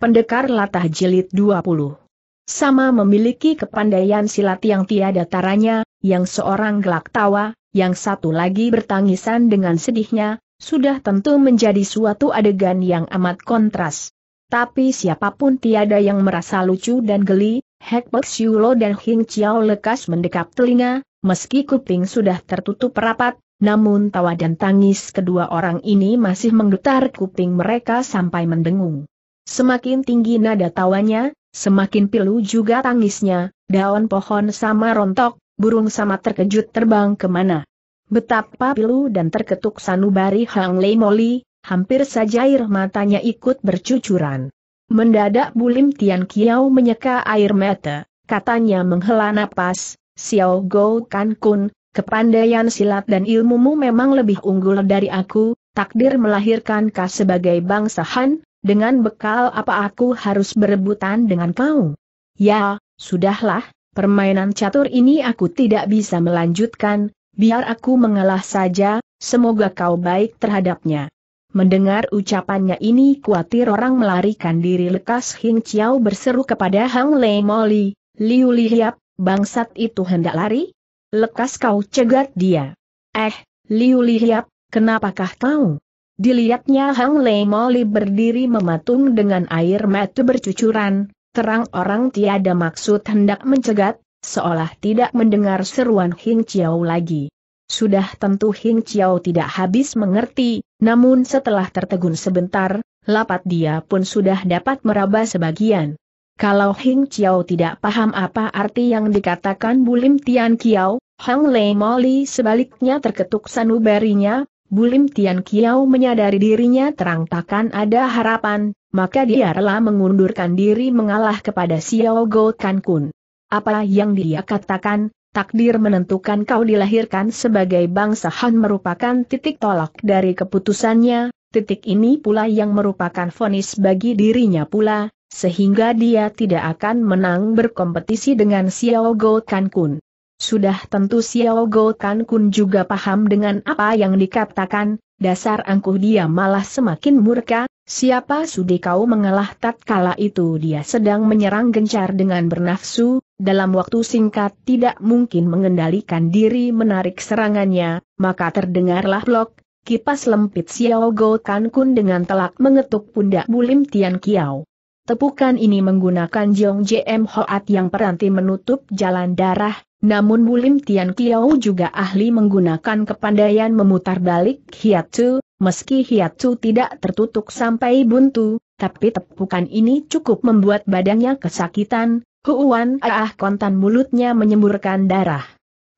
Pendekar Latah Jilid 20 Sama memiliki kepandaian silat yang tiada taranya, yang seorang gelak tawa, yang satu lagi bertangisan dengan sedihnya, sudah tentu menjadi suatu adegan yang amat kontras. Tapi siapapun tiada yang merasa lucu dan geli, Hek Pek Siulo dan Hing Chiao lekas mendekap telinga, meski kuping sudah tertutup rapat, namun tawa dan tangis kedua orang ini masih menggetar kuping mereka sampai mendengung. Semakin tinggi nada tawanya, semakin pilu juga tangisnya, daun pohon sama rontok, burung sama terkejut terbang kemana. Betapa pilu dan terketuk sanubari Hang Lei Moli, hampir saja air matanya ikut bercucuran. Mendadak Bulim Tian Kiao menyeka air mata, katanya menghela napas, Xiao Go Kan Kun, kepandaian silat dan ilmumu memang lebih unggul dari aku, takdir melahirkan kau sebagai bangsa Han, dengan bekal apa aku harus berebutan dengan kau? Ya, sudahlah, permainan catur ini aku tidak bisa melanjutkan, biar aku mengalah saja, semoga kau baik terhadapnya. Mendengar ucapannya ini kuatir orang melarikan diri lekas Hing Chiao berseru kepada Hang Lei Moli, Liu Li bangsat itu hendak lari? Lekas kau cegat dia. Eh, Liu Li Hiap, kenapakah kau? Dilihatnya Hang Lei Moli berdiri mematung dengan air mata bercucuran, terang orang tiada maksud hendak mencegat, seolah tidak mendengar seruan Hing Chiao lagi. Sudah tentu Hing Chiao tidak habis mengerti, namun setelah tertegun sebentar, lapat dia pun sudah dapat meraba sebagian. Kalau Hing Chiao tidak paham apa arti yang dikatakan Bulim Tian Kiao, Hang Lei Moli sebaliknya terketuk sanubarinya, Bulim Tian Kiao menyadari dirinya terang takkan ada harapan, maka dia rela mengundurkan diri mengalah kepada Xiao Go Kan Kun. Apa yang dia katakan, takdir menentukan kau dilahirkan sebagai bangsa Han merupakan titik tolak dari keputusannya, titik ini pula yang merupakan vonis bagi dirinya pula, sehingga dia tidak akan menang berkompetisi dengan Xiao Go Kan Kun. Sudah tentu Xiao Go Kun juga paham dengan apa yang dikatakan, dasar angkuh dia malah semakin murka, siapa sudi kau mengalah tatkala itu dia sedang menyerang gencar dengan bernafsu, dalam waktu singkat tidak mungkin mengendalikan diri menarik serangannya, maka terdengarlah blok, kipas lempit Xiao Go Kun dengan telak mengetuk pundak Bulim Tian Kiao. Tepukan ini menggunakan Jong JM Hoat yang peranti menutup jalan darah, namun Bulim Tian Kiao juga ahli menggunakan kepandaian memutar balik hiatu, meski hiatu tidak tertutup sampai buntu, tapi tepukan ini cukup membuat badannya kesakitan, huuan ah kontan mulutnya menyemburkan darah.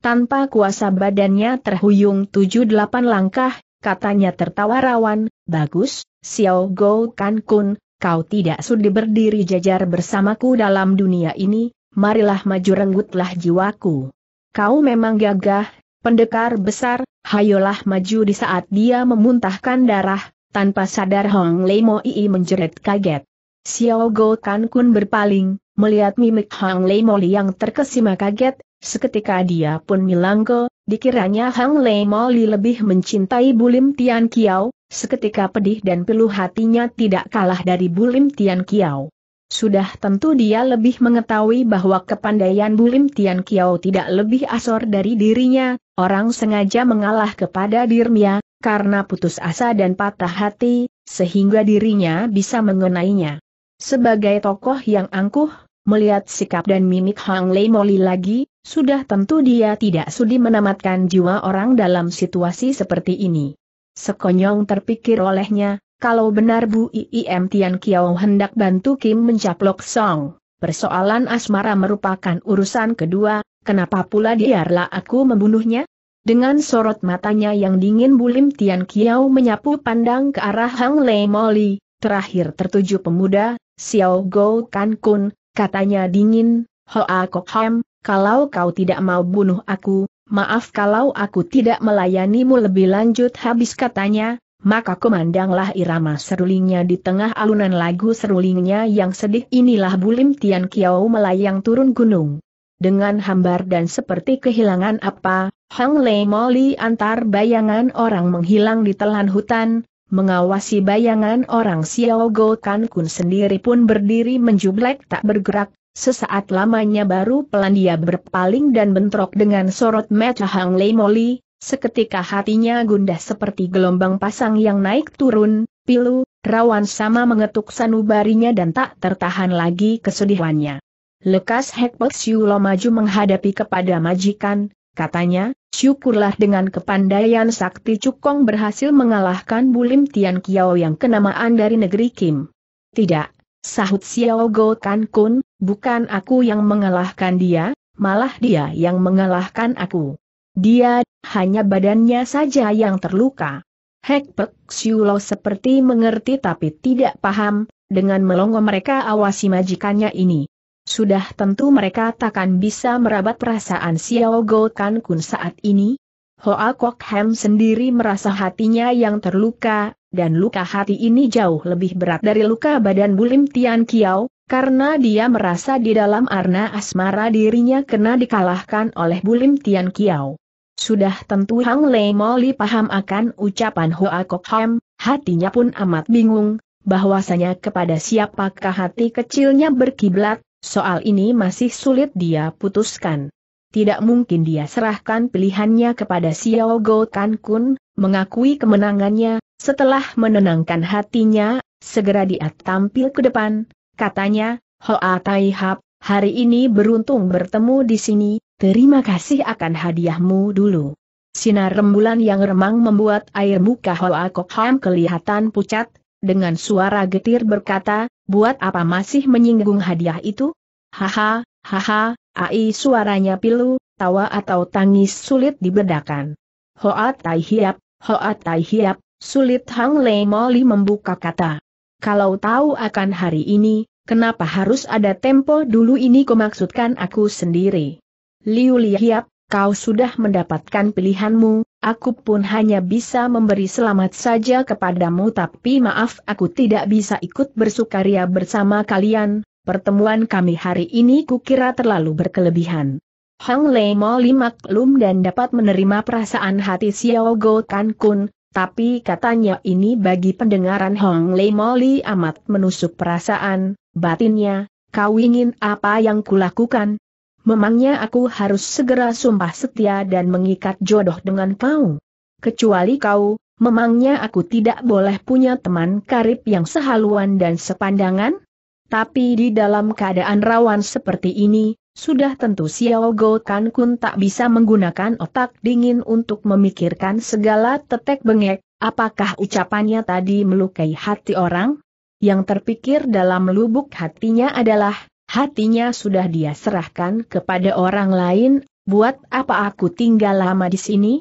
Tanpa kuasa badannya terhuyung tujuh-delapan langkah, katanya tertawa rawan, bagus, Xiao Go Kan Kun, kau tidak sudi berdiri jajar bersamaku dalam dunia ini, marilah maju renggutlah jiwaku. Kau memang gagah, pendekar besar, hayolah maju di saat dia memuntahkan darah, tanpa sadar Hong Lei Mo Ii menjerit kaget. Xiao Go Kan Kun berpaling, melihat mimik Hong Lei Mo Li yang terkesima kaget, seketika dia pun milanggo, dikiranya Hong Lei Mo Li lebih mencintai Bulim Tian Kiao, seketika pedih dan peluh hatinya tidak kalah dari Bulim Tian Kiao. Sudah tentu dia lebih mengetahui bahwa kepandaian Bulim Tian Kiao tidak lebih asor dari dirinya, orang sengaja mengalah kepada dirinya, karena putus asa dan patah hati, sehingga dirinya bisa mengenainya. Sebagai tokoh yang angkuh, melihat sikap dan mimik Hang Lei Moli lagi, sudah tentu dia tidak sudi menamatkan jiwa orang dalam situasi seperti ini. Sekonyong terpikir olehnya, kalau benar Bu Iim Tian Kiao hendak bantu Kim mencaplok Song, persoalan asmara merupakan urusan kedua, kenapa pula diarlah aku membunuhnya? Dengan sorot matanya yang dingin Bulim Tian Kiao menyapu pandang ke arah Hang Lei Moli, terakhir tertuju pemuda, Xiao Go Kan Kun, katanya dingin, Hoa Kok Ham, kalau kau tidak mau bunuh aku, maaf kalau aku tidak melayanimu lebih lanjut habis katanya, maka komandanglah irama serulingnya di tengah alunan lagu serulingnya yang sedih inilah Bulim Tian Kiao melayang turun gunung. Dengan hambar dan seperti kehilangan apa, Hang Lei Moli antar bayangan orang menghilang di telan hutan, mengawasi bayangan orang Xiao Go Kan Kun sendiri pun berdiri menjublek tak bergerak, sesaat lamanya baru pelan dia berpaling dan bentrok dengan sorot mata Hang Lei Moli, Seketika hatinya gundah seperti gelombang pasang yang naik turun, pilu, rawan sama mengetuk sanubarinya dan tak tertahan lagi kesedihannya. Lekas Hekpek Siulo maju menghadapi kepada majikan, katanya, syukurlah dengan kepandaian sakti Cukong berhasil mengalahkan Bulim Tian Kiao yang kenamaan dari negeri Kim. Tidak, sahut Xiao Go Kan Kun, bukan aku yang mengalahkan dia, malah dia yang mengalahkan aku. Dia, hanya badannya saja yang terluka. Hek Pek Siulo seperti mengerti tapi tidak paham, dengan melongo mereka awasi majikannya ini. Sudah tentu mereka takkan bisa merabat perasaan Xiao Go Kan Kun saat ini. Hoa Kok Hem sendiri merasa hatinya yang terluka, dan luka hati ini jauh lebih berat dari luka badan Bulim Tian Kiao, karena dia merasa di dalam arna asmara dirinya kena dikalahkan oleh Bulim Tian Kiao. Sudah tentu Hang Lei Moli paham akan ucapan Hoa Kok Ham, hatinya pun amat bingung, bahwasanya kepada siapakah hati kecilnya berkiblat, soal ini masih sulit dia putuskan. Tidak mungkin dia serahkan pilihannya kepada Xiao Go Kan Kun, mengakui kemenangannya, setelah menenangkan hatinya, segera dia tampil ke depan, katanya, Hoa Tai Hap, hari ini beruntung bertemu di sini, Terima kasih akan hadiahmu dulu. Sinar rembulan yang remang membuat air muka Hoa Kok Ham kelihatan pucat, dengan suara getir berkata, buat apa masih menyinggung hadiah itu? Haha, haha, ai suaranya pilu, tawa atau tangis sulit dibedakan. Hoa Tai Hiap, Hoa Tai Hiap, sulit Hang Lei Moli membuka kata. Kalau tahu akan hari ini, kenapa harus ada tempo dulu ini kumaksudkan aku sendiri? Liu Lihiap, kau sudah mendapatkan pilihanmu, aku pun hanya bisa memberi selamat saja kepadamu tapi maaf aku tidak bisa ikut bersukaria bersama kalian, pertemuan kami hari ini kukira terlalu berkelebihan. Hong Lei Moli maklum dan dapat menerima perasaan hati Xiao Go Kan Kun, tapi katanya ini bagi pendengaran Hong Lei Li amat menusuk perasaan, batinnya, kau ingin apa yang kulakukan, memangnya aku harus segera sumpah setia dan mengikat jodoh dengan kau. Kecuali kau, memangnya aku tidak boleh punya teman karib yang sehaluan dan sepandangan? Tapi di dalam keadaan rawan seperti ini, sudah tentu Xiao Go Kan Kun tak bisa menggunakan otak dingin untuk memikirkan segala tetek bengek, apakah ucapannya tadi melukai hati orang? Yang terpikir dalam lubuk hatinya adalah, hatinya sudah dia serahkan kepada orang lain, buat apa aku tinggal lama di sini?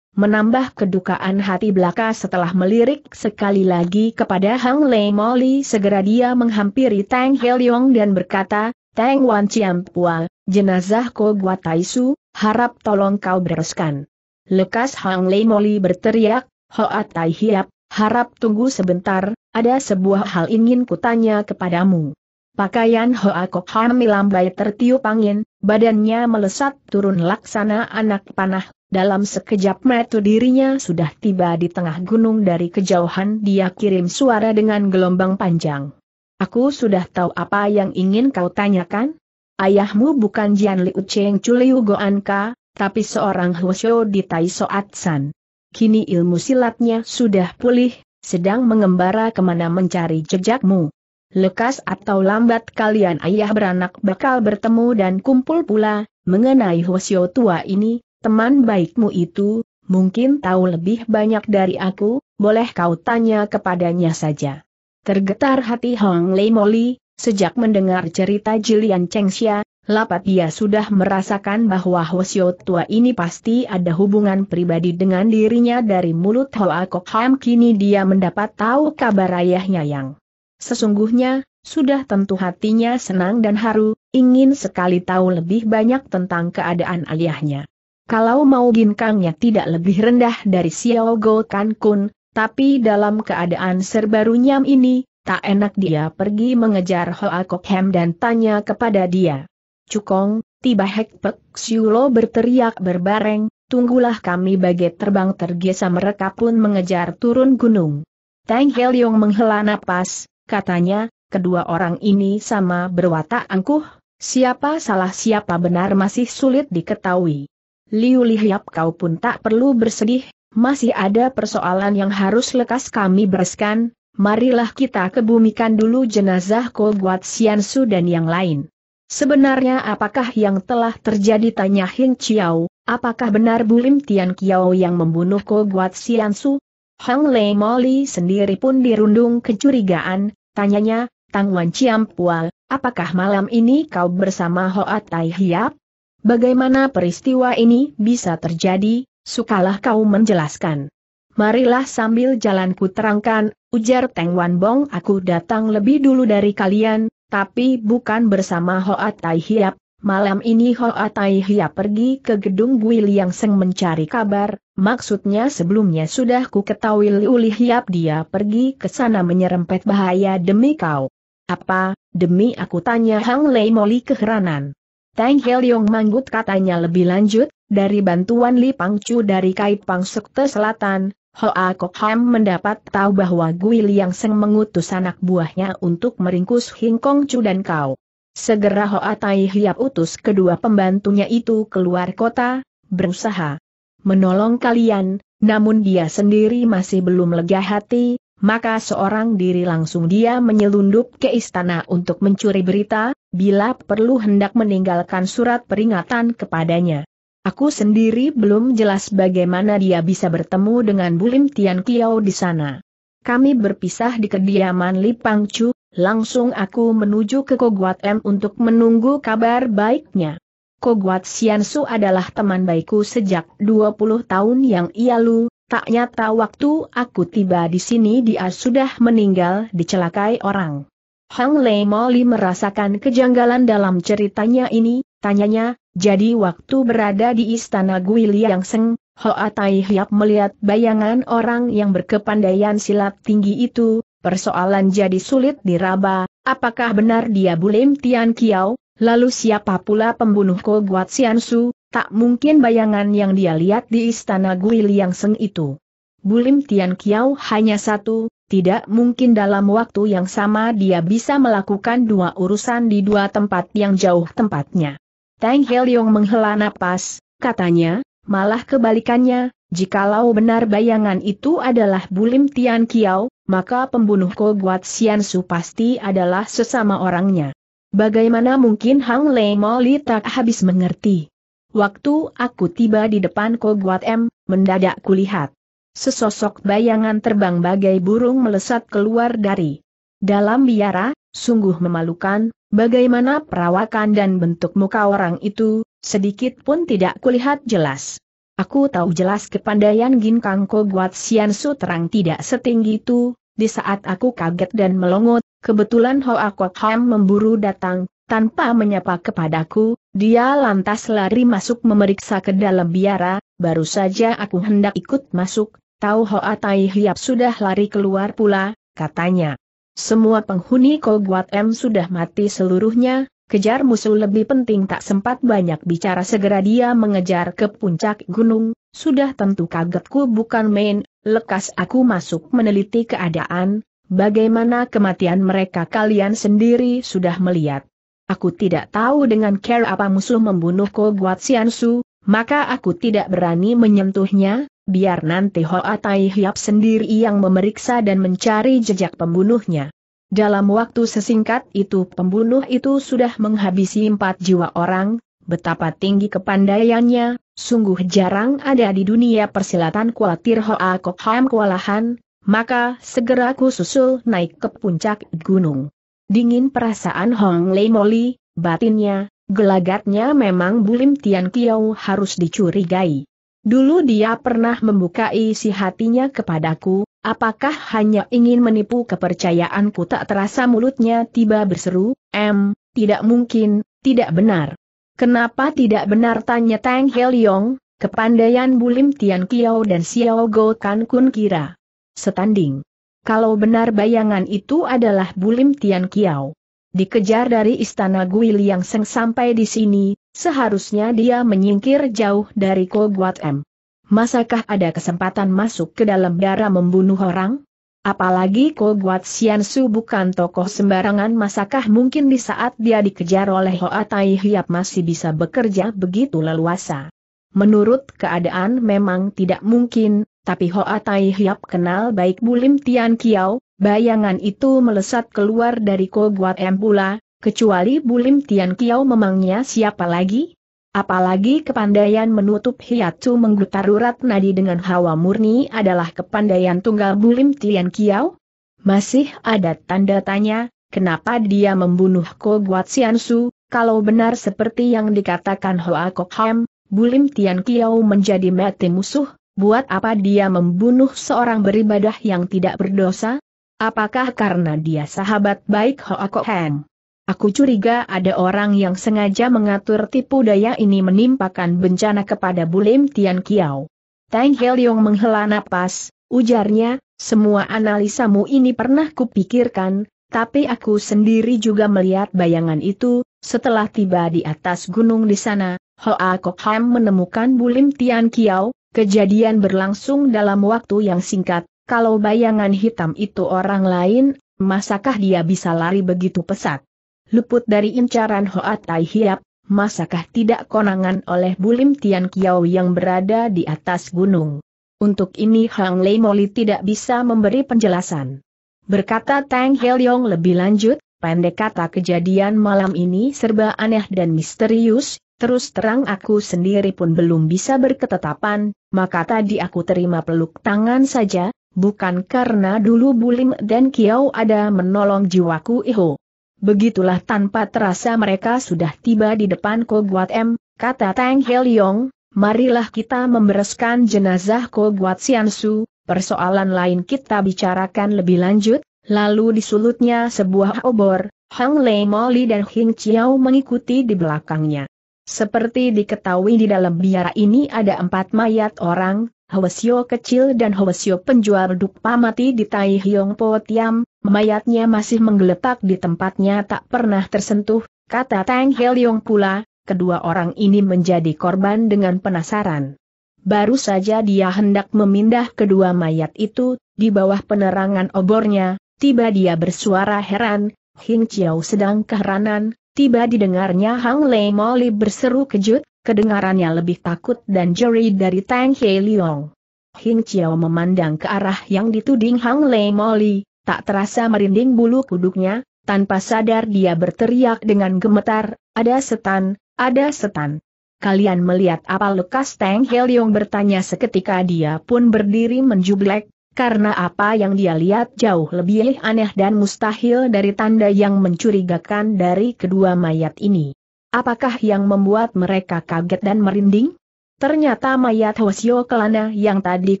Menambah kedukaan hati belaka setelah melirik sekali lagi kepada Hang Lei Moli segera dia menghampiri Tang Helyong dan berkata, Tang Wan Pua, jenazah Ko Gua Taisu, harap tolong kau bereskan. Lekas Hang Lei Moli berteriak, Hoa Tai Hiap, harap tunggu sebentar, ada sebuah hal ingin kutanya kepadamu. Pakaian Hoa Kok Harmi lambai tertiup angin, badannya melesat turun laksana anak panah, dalam sekejap mata dirinya sudah tiba di tengah gunung dari kejauhan dia kirim suara dengan gelombang panjang. Aku sudah tahu apa yang ingin kau tanyakan? Ayahmu bukan Jian Liu Cheng Chuliu Goanka, tapi seorang Huo di Tai Soat San. Kini ilmu silatnya sudah pulih, sedang mengembara kemana mencari jejakmu lekas atau lambat kalian ayah beranak bakal bertemu dan kumpul pula, mengenai Hosio tua ini, teman baikmu itu, mungkin tahu lebih banyak dari aku, boleh kau tanya kepadanya saja. Tergetar hati Hong Lei Moli, sejak mendengar cerita Jilian Chengxia, lapat dia sudah merasakan bahwa Hosio tua ini pasti ada hubungan pribadi dengan dirinya dari mulut Hoa Kok Ham kini dia mendapat tahu kabar ayahnya yang Sesungguhnya, sudah tentu hatinya senang dan haru, ingin sekali tahu lebih banyak tentang keadaan ayahnya. Kalau mau ginkangnya tidak lebih rendah dari Xiao Go Kan Kun, tapi dalam keadaan serba runyam ini, tak enak dia pergi mengejar Hoa Kok Hem dan tanya kepada dia. Cukong, tiba Hek Pek Siulo berteriak berbareng, tunggulah kami bagai terbang tergesa mereka pun mengejar turun gunung. Tang yong menghela napas, katanya, kedua orang ini sama berwatak angkuh, siapa salah siapa benar masih sulit diketahui. Liu Lihiap kau pun tak perlu bersedih, masih ada persoalan yang harus lekas kami bereskan, marilah kita kebumikan dulu jenazah Ko Guat Su dan yang lain. Sebenarnya apakah yang telah terjadi tanya Hing Chiao, apakah benar Bulim Tian Kiao yang membunuh Ko Guat Su? Hong Lei Moli sendiri pun dirundung kecurigaan, tanyanya, Tang Wan Pual, apakah malam ini kau bersama Hoat Tai Hiap? Bagaimana peristiwa ini bisa terjadi, sukalah kau menjelaskan. Marilah sambil jalanku terangkan, ujar Teng Wan Bong aku datang lebih dulu dari kalian, tapi bukan bersama Hoat Tai Hiap, Malam ini Ho Tai pergi ke gedung Gui Liang Seng mencari kabar, maksudnya sebelumnya sudah ku ketahui Liu Hiap dia pergi ke sana menyerempet bahaya demi kau. Apa, demi aku tanya Hang Lei Moli keheranan. Tang Heliong manggut katanya lebih lanjut, dari bantuan Li Pangcu dari Kai Pang Sekte Selatan, Hoa Kok Ham mendapat tahu bahwa Gui Liang Seng mengutus anak buahnya untuk meringkus Hing Kong Chu dan kau. Segera Hoa Tai Hiap utus kedua pembantunya itu keluar kota, berusaha menolong kalian, namun dia sendiri masih belum lega hati, maka seorang diri langsung dia menyelundup ke istana untuk mencuri berita, bila perlu hendak meninggalkan surat peringatan kepadanya. Aku sendiri belum jelas bagaimana dia bisa bertemu dengan Bulim Tian Kiao di sana. Kami berpisah di kediaman Lipangcu. Langsung aku menuju ke Koguat M untuk menunggu kabar baiknya. Koguat Siansu adalah teman baikku sejak 20 tahun yang ia lu, tak nyata waktu aku tiba di sini dia sudah meninggal dicelakai orang. Hang Lei Moli merasakan kejanggalan dalam ceritanya ini, tanyanya, jadi waktu berada di istana Gui Liang Seng, Hoa Tai Hiap melihat bayangan orang yang berkepandaian silat tinggi itu, persoalan jadi sulit diraba, apakah benar dia Bulim Tian Kiao, lalu siapa pula pembunuh Ko Guat Sian Su, tak mungkin bayangan yang dia lihat di istana Gui Seng itu. Bulim Tian Kiao hanya satu, tidak mungkin dalam waktu yang sama dia bisa melakukan dua urusan di dua tempat yang jauh tempatnya. Tang Heliong menghela napas, katanya, malah kebalikannya, Jikalau benar bayangan itu adalah Bulim Tian Kiao, maka pembunuh Koguat Sian Su pasti adalah sesama orangnya. Bagaimana mungkin Hang Lei Moli tak habis mengerti? Waktu aku tiba di depan Koguat M, mendadak kulihat. Sesosok bayangan terbang bagai burung melesat keluar dari dalam biara, sungguh memalukan, bagaimana perawakan dan bentuk muka orang itu, sedikit pun tidak kulihat jelas. Aku tahu jelas kepandaian gin Ginkang guat Sian Su terang tidak setinggi itu, di saat aku kaget dan melongot, kebetulan Hoa Kok Ham memburu datang, tanpa menyapa kepadaku, dia lantas lari masuk memeriksa ke dalam biara, baru saja aku hendak ikut masuk, tahu Hoa Tai Hiap sudah lari keluar pula, katanya. Semua penghuni Koguat M sudah mati seluruhnya, Kejar musuh lebih penting tak sempat banyak bicara segera dia mengejar ke puncak gunung, sudah tentu kagetku bukan main, lekas aku masuk meneliti keadaan, bagaimana kematian mereka kalian sendiri sudah melihat. Aku tidak tahu dengan care apa musuh membunuh Ko Guat Siansu, maka aku tidak berani menyentuhnya, biar nanti Hoa Tai Hiap sendiri yang memeriksa dan mencari jejak pembunuhnya. Dalam waktu sesingkat itu pembunuh itu sudah menghabisi empat jiwa orang, betapa tinggi kepandaiannya, sungguh jarang ada di dunia persilatan kuatir Hoa Kok Ham kewalahan, maka segera ku susul naik ke puncak gunung. Dingin perasaan Hong Lei Moli, batinnya, gelagatnya memang Bulim Tian Kiao harus dicurigai. Dulu dia pernah membuka isi hatinya kepadaku, Apakah hanya ingin menipu kepercayaanku tak terasa mulutnya tiba berseru, M, tidak mungkin, tidak benar. Kenapa tidak benar tanya Tang Yong. kepandaian Bulim Tian Kiao dan Xiao Go Kan Kun kira. Setanding. Kalau benar bayangan itu adalah Bulim Tian Kiao. Dikejar dari istana Gui Liang Seng sampai di sini, seharusnya dia menyingkir jauh dari Koguat M masakah ada kesempatan masuk ke dalam darah membunuh orang? Apalagi Ko Guat Su bukan tokoh sembarangan masakah mungkin di saat dia dikejar oleh Hoa Tai Hiap masih bisa bekerja begitu leluasa. Menurut keadaan memang tidak mungkin, tapi Hoa Tai Hiap kenal baik Bulim Tian Kiao, bayangan itu melesat keluar dari Ko Guat M pula, kecuali Bulim Tian Kiao memangnya siapa lagi? Apalagi kepandaian menutup hiatus menggutar urat nadi dengan hawa murni adalah kepandaian tunggal bulim Tian Kiao? Masih ada tanda tanya, kenapa dia membunuh Ko Guatsian Su, kalau benar seperti yang dikatakan Hoa Kok Ham, bulim Tian Kiao menjadi mati musuh, buat apa dia membunuh seorang beribadah yang tidak berdosa? Apakah karena dia sahabat baik Hoa Kok Ham? Aku curiga ada orang yang sengaja mengatur tipu daya ini menimpakan bencana kepada Bulim Tian Kiao. Tang Yong menghela napas, ujarnya, semua analisamu ini pernah kupikirkan, tapi aku sendiri juga melihat bayangan itu, setelah tiba di atas gunung di sana, Hoa Kok Ham menemukan Bulim Tian Kiao, kejadian berlangsung dalam waktu yang singkat, kalau bayangan hitam itu orang lain, masakah dia bisa lari begitu pesat? luput dari incaran Hoa Tai Hiap, masakah tidak konangan oleh Bulim Tian Kiao yang berada di atas gunung? Untuk ini Hang Lei Moli tidak bisa memberi penjelasan. Berkata Tang Yong lebih lanjut, pendek kata kejadian malam ini serba aneh dan misterius, terus terang aku sendiri pun belum bisa berketetapan, maka tadi aku terima peluk tangan saja, bukan karena dulu Bulim dan Kiao ada menolong jiwaku Iho. Begitulah tanpa terasa mereka sudah tiba di depan Koguat M, kata Tang Heliong, marilah kita membereskan jenazah Koguat Siansu, persoalan lain kita bicarakan lebih lanjut, lalu disulutnya sebuah obor, Hang Lei Moli dan Hing Chiao mengikuti di belakangnya. Seperti diketahui di dalam biara ini ada empat mayat orang, Hwasyo kecil dan Hwasyo penjual dupa mati di Tai Hiong Po Tiam, Mayatnya masih menggeletak di tempatnya tak pernah tersentuh, kata Tang Heliong pula, kedua orang ini menjadi korban dengan penasaran. Baru saja dia hendak memindah kedua mayat itu, di bawah penerangan obornya, tiba dia bersuara heran, Hing Chiao sedang keheranan, tiba didengarnya Hang Lei Moli berseru kejut, kedengarannya lebih takut dan jeri dari Tang Heliong. Hing Chiao memandang ke arah yang dituding Hang Lei Moli, tak terasa merinding bulu kuduknya, tanpa sadar dia berteriak dengan gemetar, ada setan, ada setan. Kalian melihat apa lekas Teng Heliong bertanya seketika dia pun berdiri menjublek, karena apa yang dia lihat jauh lebih aneh dan mustahil dari tanda yang mencurigakan dari kedua mayat ini. Apakah yang membuat mereka kaget dan merinding? Ternyata mayat Hwasyo Kelana yang tadi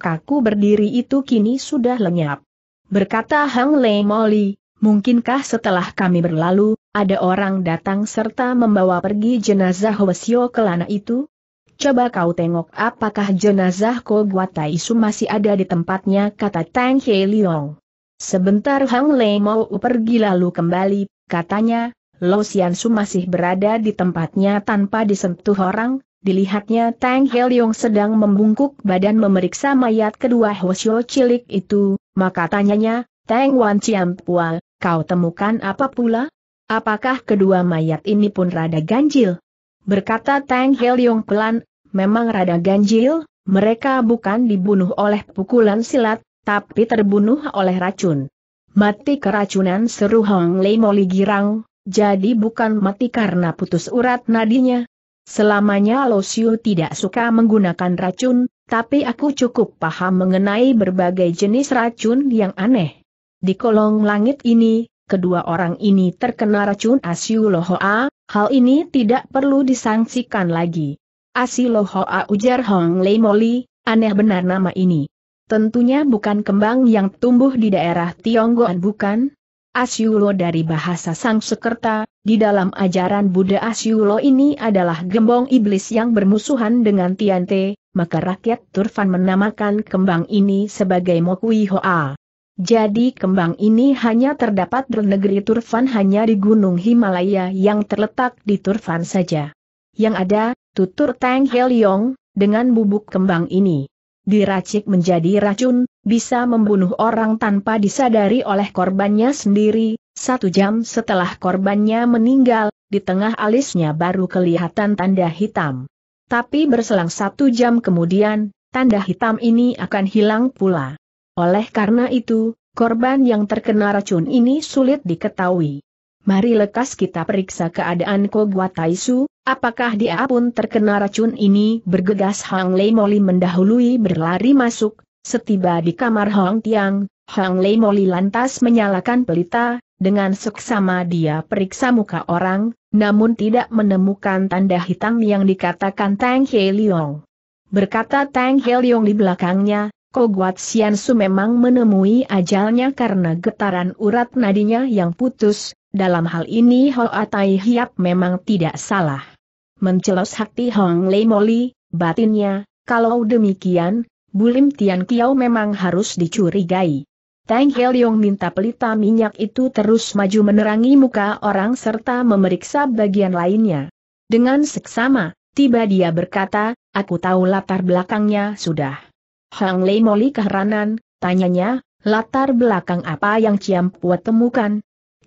kaku berdiri itu kini sudah lenyap. Berkata Hang Lei Moli, mungkinkah setelah kami berlalu, ada orang datang serta membawa pergi jenazah Hwasyo Kelana itu? Coba kau tengok apakah jenazah Ko Guataisu masih ada di tempatnya kata Tang He Leong. Sebentar Hang Lei mau pergi lalu kembali, katanya, Lo Su masih berada di tempatnya tanpa disentuh orang, dilihatnya Tang Helyong sedang membungkuk badan memeriksa mayat kedua Hwasyo cilik itu, maka tanyanya, Tang Wan Ciampual, kau temukan apa pula? Apakah kedua mayat ini pun rada ganjil? Berkata Tang Helyong pelan, memang rada ganjil, mereka bukan dibunuh oleh pukulan silat, tapi terbunuh oleh racun. Mati keracunan seru Hong Lei Moli Girang, jadi bukan mati karena putus urat nadinya, Selamanya Lo Siu tidak suka menggunakan racun, tapi aku cukup paham mengenai berbagai jenis racun yang aneh. Di kolong langit ini, kedua orang ini terkena racun Asiu Lohoa, hal ini tidak perlu disangsikan lagi. Asiu Lohoa ujar Hong Lei Moli, aneh benar nama ini. Tentunya bukan kembang yang tumbuh di daerah Tionggoan bukan? Asyulo dari bahasa Sang Sekerta, di dalam ajaran Buddha Asyulo ini adalah gembong iblis yang bermusuhan dengan Tiante, maka rakyat Turfan menamakan kembang ini sebagai Mokui Hoa. Jadi kembang ini hanya terdapat di negeri Turfan hanya di Gunung Himalaya yang terletak di Turfan saja. Yang ada, tutur Tang Heliong, dengan bubuk kembang ini diracik menjadi racun, bisa membunuh orang tanpa disadari oleh korbannya sendiri, satu jam setelah korbannya meninggal, di tengah alisnya baru kelihatan tanda hitam. Tapi berselang satu jam kemudian, tanda hitam ini akan hilang pula. Oleh karena itu, korban yang terkena racun ini sulit diketahui. Mari lekas kita periksa keadaan Kogwa Taisu, apakah dia pun terkena racun ini bergegas Hang Lei Moli mendahului berlari masuk, setiba di kamar Hong Tiang, Hang Lei Moli lantas menyalakan pelita, dengan seksama dia periksa muka orang, namun tidak menemukan tanda hitam yang dikatakan Tang He Leong. Berkata Tang He Leong di belakangnya, Koguat Su memang menemui ajalnya karena getaran urat nadinya yang putus, dalam hal ini Hoa Tai Hiap memang tidak salah. Mencelos hati Hong Lei Moli, batinnya, kalau demikian, Bulim Tian Kiao memang harus dicurigai. Tang Heliong minta pelita minyak itu terus maju menerangi muka orang serta memeriksa bagian lainnya. Dengan seksama, tiba dia berkata, aku tahu latar belakangnya sudah. Hong Lei Moli keheranan, tanyanya, latar belakang apa yang Ciam Pua temukan?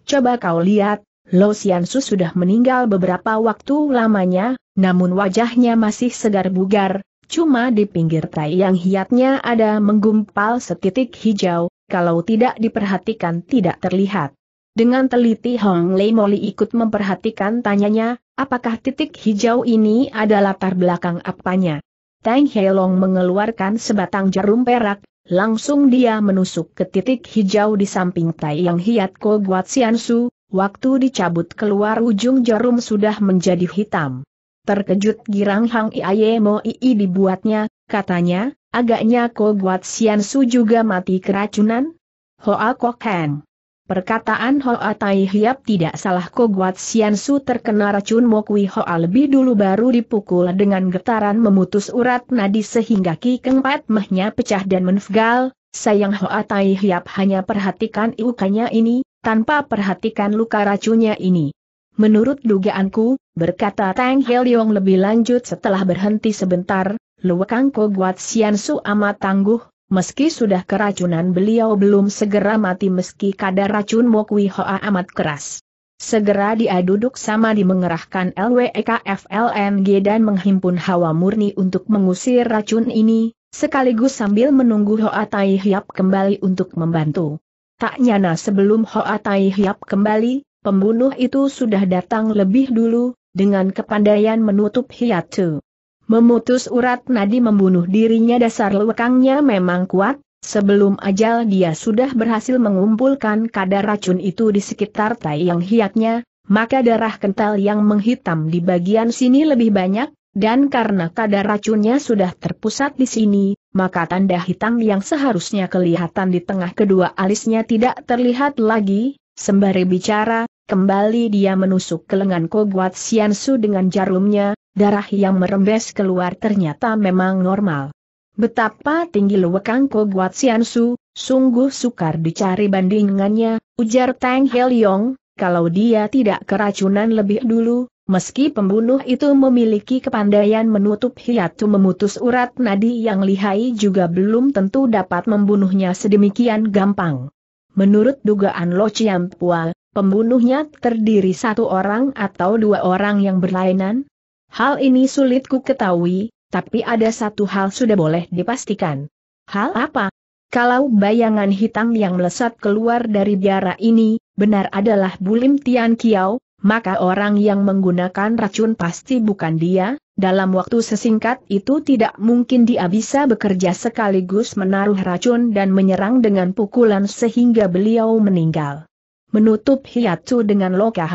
Coba kau lihat, Lo Xiansu sudah meninggal beberapa waktu lamanya, namun wajahnya masih segar bugar, cuma di pinggir tai yang hiatnya ada menggumpal setitik hijau, kalau tidak diperhatikan tidak terlihat. Dengan teliti Hong Lei Moli ikut memperhatikan tanyanya, apakah titik hijau ini ada latar belakang apanya? Tang Heilong mengeluarkan sebatang jarum perak, Langsung dia menusuk ke titik hijau di samping Tai Yang Hiat Ko Guat Sian Su, waktu dicabut keluar ujung jarum sudah menjadi hitam. Terkejut girang Hang Iaye Mo Ii dibuatnya, katanya, agaknya Ko Guat Sian Su juga mati keracunan? Hoa Kok Heng. Perkataan Hoa Tai Hiap tidak salah Koguat Sian Su terkena racun Mokwi Hoa lebih dulu baru dipukul dengan getaran memutus urat nadi sehingga ki keempat mehnya pecah dan menfgal, sayang Hoa Tai Hiap hanya perhatikan iukanya ini, tanpa perhatikan luka racunnya ini. Menurut dugaanku, berkata Tang Heliong lebih lanjut setelah berhenti sebentar, Luwekang Koguat Sian Su amat tangguh, Meski sudah keracunan beliau belum segera mati meski kadar racun Mokwi Hoa amat keras. Segera dia duduk sama di mengerahkan LWEKFLNG dan menghimpun hawa murni untuk mengusir racun ini, sekaligus sambil menunggu Hoa Tai Hiap kembali untuk membantu. Tak nyana sebelum Hoa Tai Hiap kembali, pembunuh itu sudah datang lebih dulu, dengan kepandaian menutup hiatu. Memutus urat nadi membunuh dirinya dasar lekangnya memang kuat, sebelum ajal dia sudah berhasil mengumpulkan kadar racun itu di sekitar tai yang hiatnya. maka darah kental yang menghitam di bagian sini lebih banyak, dan karena kadar racunnya sudah terpusat di sini, maka tanda hitam yang seharusnya kelihatan di tengah kedua alisnya tidak terlihat lagi, sembari bicara, Kembali dia menusuk ke lengan Koguat Siansu dengan jarumnya, darah yang merembes keluar ternyata memang normal. Betapa tinggi lewekang Koguat Siansu, sungguh sukar dicari bandingannya, ujar Tang Yong. kalau dia tidak keracunan lebih dulu, meski pembunuh itu memiliki kepandaian menutup hiatu memutus urat nadi yang lihai juga belum tentu dapat membunuhnya sedemikian gampang. Menurut dugaan Lo Pua, Pembunuhnya terdiri satu orang atau dua orang yang berlainan? Hal ini sulit ku ketahui, tapi ada satu hal sudah boleh dipastikan. Hal apa? Kalau bayangan hitam yang melesat keluar dari biara ini, benar adalah Bulim Tian Kiao, maka orang yang menggunakan racun pasti bukan dia, dalam waktu sesingkat itu tidak mungkin dia bisa bekerja sekaligus menaruh racun dan menyerang dengan pukulan sehingga beliau meninggal. Menutup hiatu dengan loka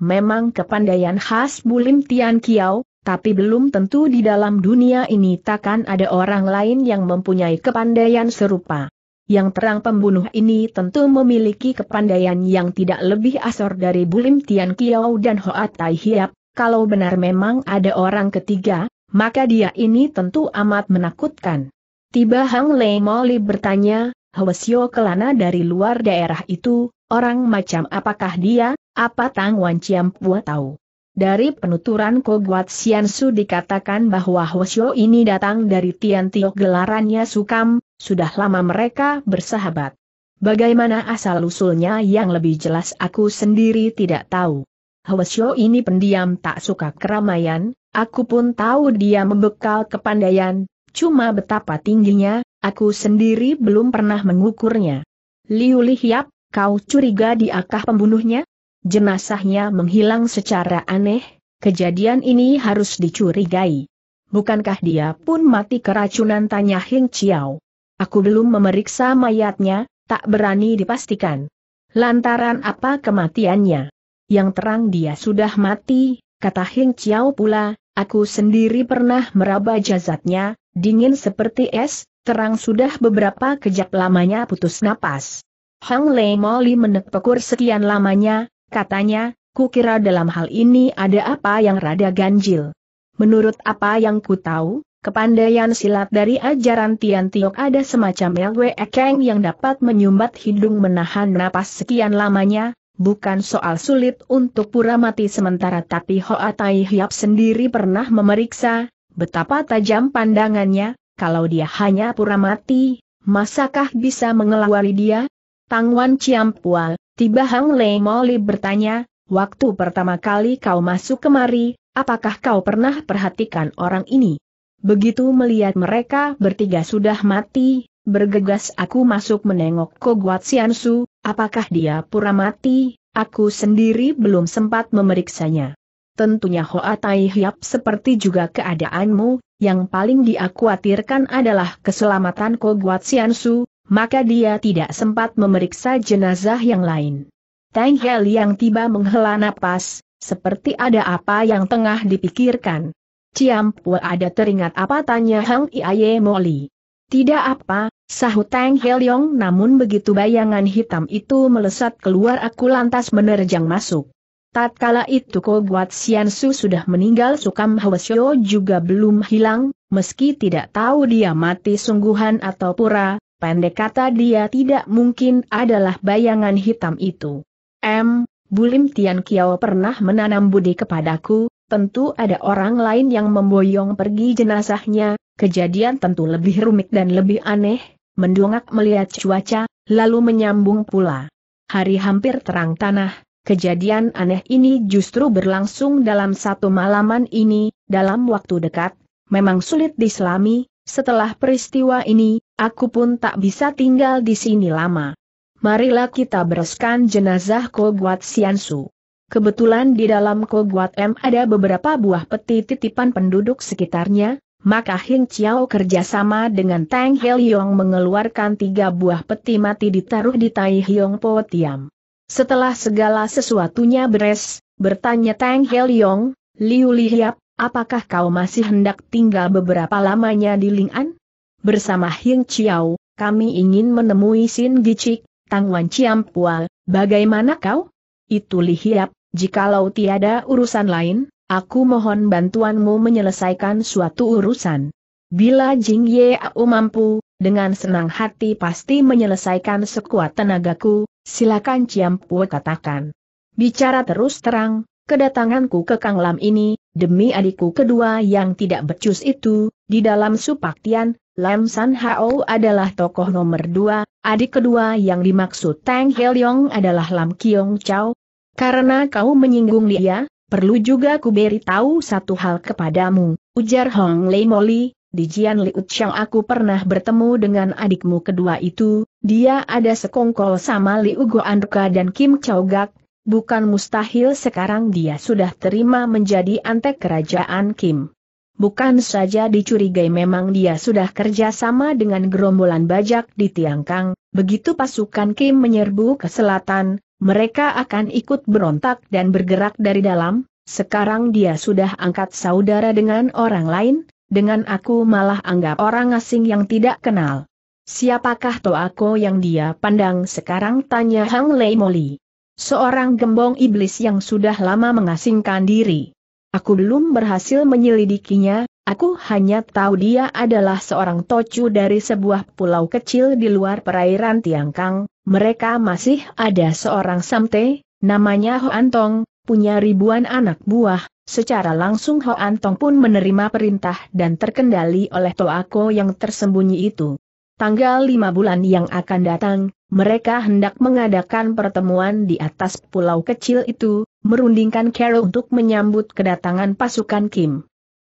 memang kepandaian khas Bulim Tian Kiao, tapi belum tentu di dalam dunia ini takkan ada orang lain yang mempunyai kepandaian serupa. Yang terang pembunuh ini tentu memiliki kepandaian yang tidak lebih asor dari Bulim Tian Kiao dan Hoa Tai Hiap, kalau benar memang ada orang ketiga, maka dia ini tentu amat menakutkan. Tiba Hang Lei Moli bertanya, Hwasyo kelana dari luar daerah itu, Orang macam apakah dia, apa Tang Wan Chiam Pua tahu? Dari penuturan Koguat Sian Su dikatakan bahwa Hwasyo ini datang dari Tian Tio gelarannya Sukam, sudah lama mereka bersahabat. Bagaimana asal-usulnya yang lebih jelas aku sendiri tidak tahu. Hwasyo ini pendiam tak suka keramaian, aku pun tahu dia membekal kepandaian, cuma betapa tingginya, aku sendiri belum pernah mengukurnya. Liu Lihyap, Kau curiga di akah pembunuhnya? Jenazahnya menghilang secara aneh, kejadian ini harus dicurigai. Bukankah dia pun mati keracunan tanya Heng Chiao. Aku belum memeriksa mayatnya, tak berani dipastikan. Lantaran apa kematiannya? Yang terang dia sudah mati, kata Heng Chiao pula, aku sendiri pernah meraba jazatnya, dingin seperti es, terang sudah beberapa kejap lamanya putus napas. Hang Lei Moli menepekur sekian lamanya, katanya, kukira dalam hal ini ada apa yang rada ganjil. Menurut apa yang ku tahu, kepandaian silat dari ajaran Tian Tiok ada semacam Lwe Ekeng yang dapat menyumbat hidung menahan napas sekian lamanya, bukan soal sulit untuk pura mati sementara tapi Hoa Tai Hiap sendiri pernah memeriksa, betapa tajam pandangannya, kalau dia hanya pura mati, masakah bisa mengelawari dia? Tang Wan Tangwan Pual, tiba Hang Lei Moli bertanya, waktu pertama kali kau masuk kemari, apakah kau pernah perhatikan orang ini? Begitu melihat mereka bertiga sudah mati, bergegas aku masuk menengok Koguat Siansu, apakah dia pura mati, aku sendiri belum sempat memeriksanya. Tentunya Hoa Tai Hiap seperti juga keadaanmu, yang paling diakuatirkan adalah keselamatan Koguat Siansu, maka dia tidak sempat memeriksa jenazah yang lain. Tang Hel yang tiba menghela napas, seperti ada apa yang tengah dipikirkan. Ciam Pua ada teringat apa tanya Hang Iaye Moli. Tidak apa, sahut Tang Hel Yong. namun begitu bayangan hitam itu melesat keluar aku lantas menerjang masuk. Tatkala itu Ko Guat Sian Su sudah meninggal Sukam Hwasyo juga belum hilang, meski tidak tahu dia mati sungguhan atau pura, Pendek kata dia tidak mungkin adalah bayangan hitam itu. M. Bulim Tian Kiao pernah menanam budi kepadaku, tentu ada orang lain yang memboyong pergi jenazahnya, kejadian tentu lebih rumit dan lebih aneh, mendongak melihat cuaca, lalu menyambung pula. Hari hampir terang tanah, kejadian aneh ini justru berlangsung dalam satu malaman ini, dalam waktu dekat, memang sulit diselami, setelah peristiwa ini, Aku pun tak bisa tinggal di sini lama. Marilah kita bereskan jenazah Koguat Siansu. Kebetulan di dalam Koguat M ada beberapa buah peti titipan penduduk sekitarnya, maka Hing Chiao kerjasama dengan Tang Hel Yong mengeluarkan tiga buah peti mati ditaruh di Tai Hiong Po Tiam. Setelah segala sesuatunya beres, bertanya Tang Hel Yong, Liu Lihiap, apakah kau masih hendak tinggal beberapa lamanya di Ling'an? bersama Hing Chiao, kami ingin menemui Sin Gicik, Tang Wan Ciampua, bagaimana kau? Itu Hiap, jikalau tiada urusan lain, aku mohon bantuanmu menyelesaikan suatu urusan. Bila Jing Yeau mampu, dengan senang hati pasti menyelesaikan sekuat tenagaku, silakan Ciampua katakan. Bicara terus terang, kedatanganku ke Kang Lam ini, demi adikku kedua yang tidak becus itu, di dalam Supaktian, Lam San Hao adalah tokoh nomor dua, adik kedua yang dimaksud Tang Helyong adalah Lam Kiong Chau. Karena kau menyinggung dia, perlu juga ku tahu satu hal kepadamu, ujar Hong Lei Moli, di Jian Liu aku pernah bertemu dengan adikmu kedua itu, dia ada sekongkol sama Liu Anruka dan Kim Chow Gak, bukan mustahil sekarang dia sudah terima menjadi antek kerajaan Kim. Bukan saja dicurigai memang dia sudah kerja sama dengan gerombolan bajak di Tiangkang, begitu pasukan Kim menyerbu ke selatan, mereka akan ikut berontak dan bergerak dari dalam, sekarang dia sudah angkat saudara dengan orang lain, dengan aku malah anggap orang asing yang tidak kenal. Siapakah Toako yang dia pandang sekarang tanya Hang Lei Moli. Seorang gembong iblis yang sudah lama mengasingkan diri. Aku belum berhasil menyelidikinya, aku hanya tahu dia adalah seorang tocu dari sebuah pulau kecil di luar perairan Tiangkang, mereka masih ada seorang samte, namanya Ho Antong, punya ribuan anak buah, secara langsung Ho Antong pun menerima perintah dan terkendali oleh Toako yang tersembunyi itu. Tanggal lima bulan yang akan datang, mereka hendak mengadakan pertemuan di atas pulau kecil itu, merundingkan Carol untuk menyambut kedatangan pasukan Kim.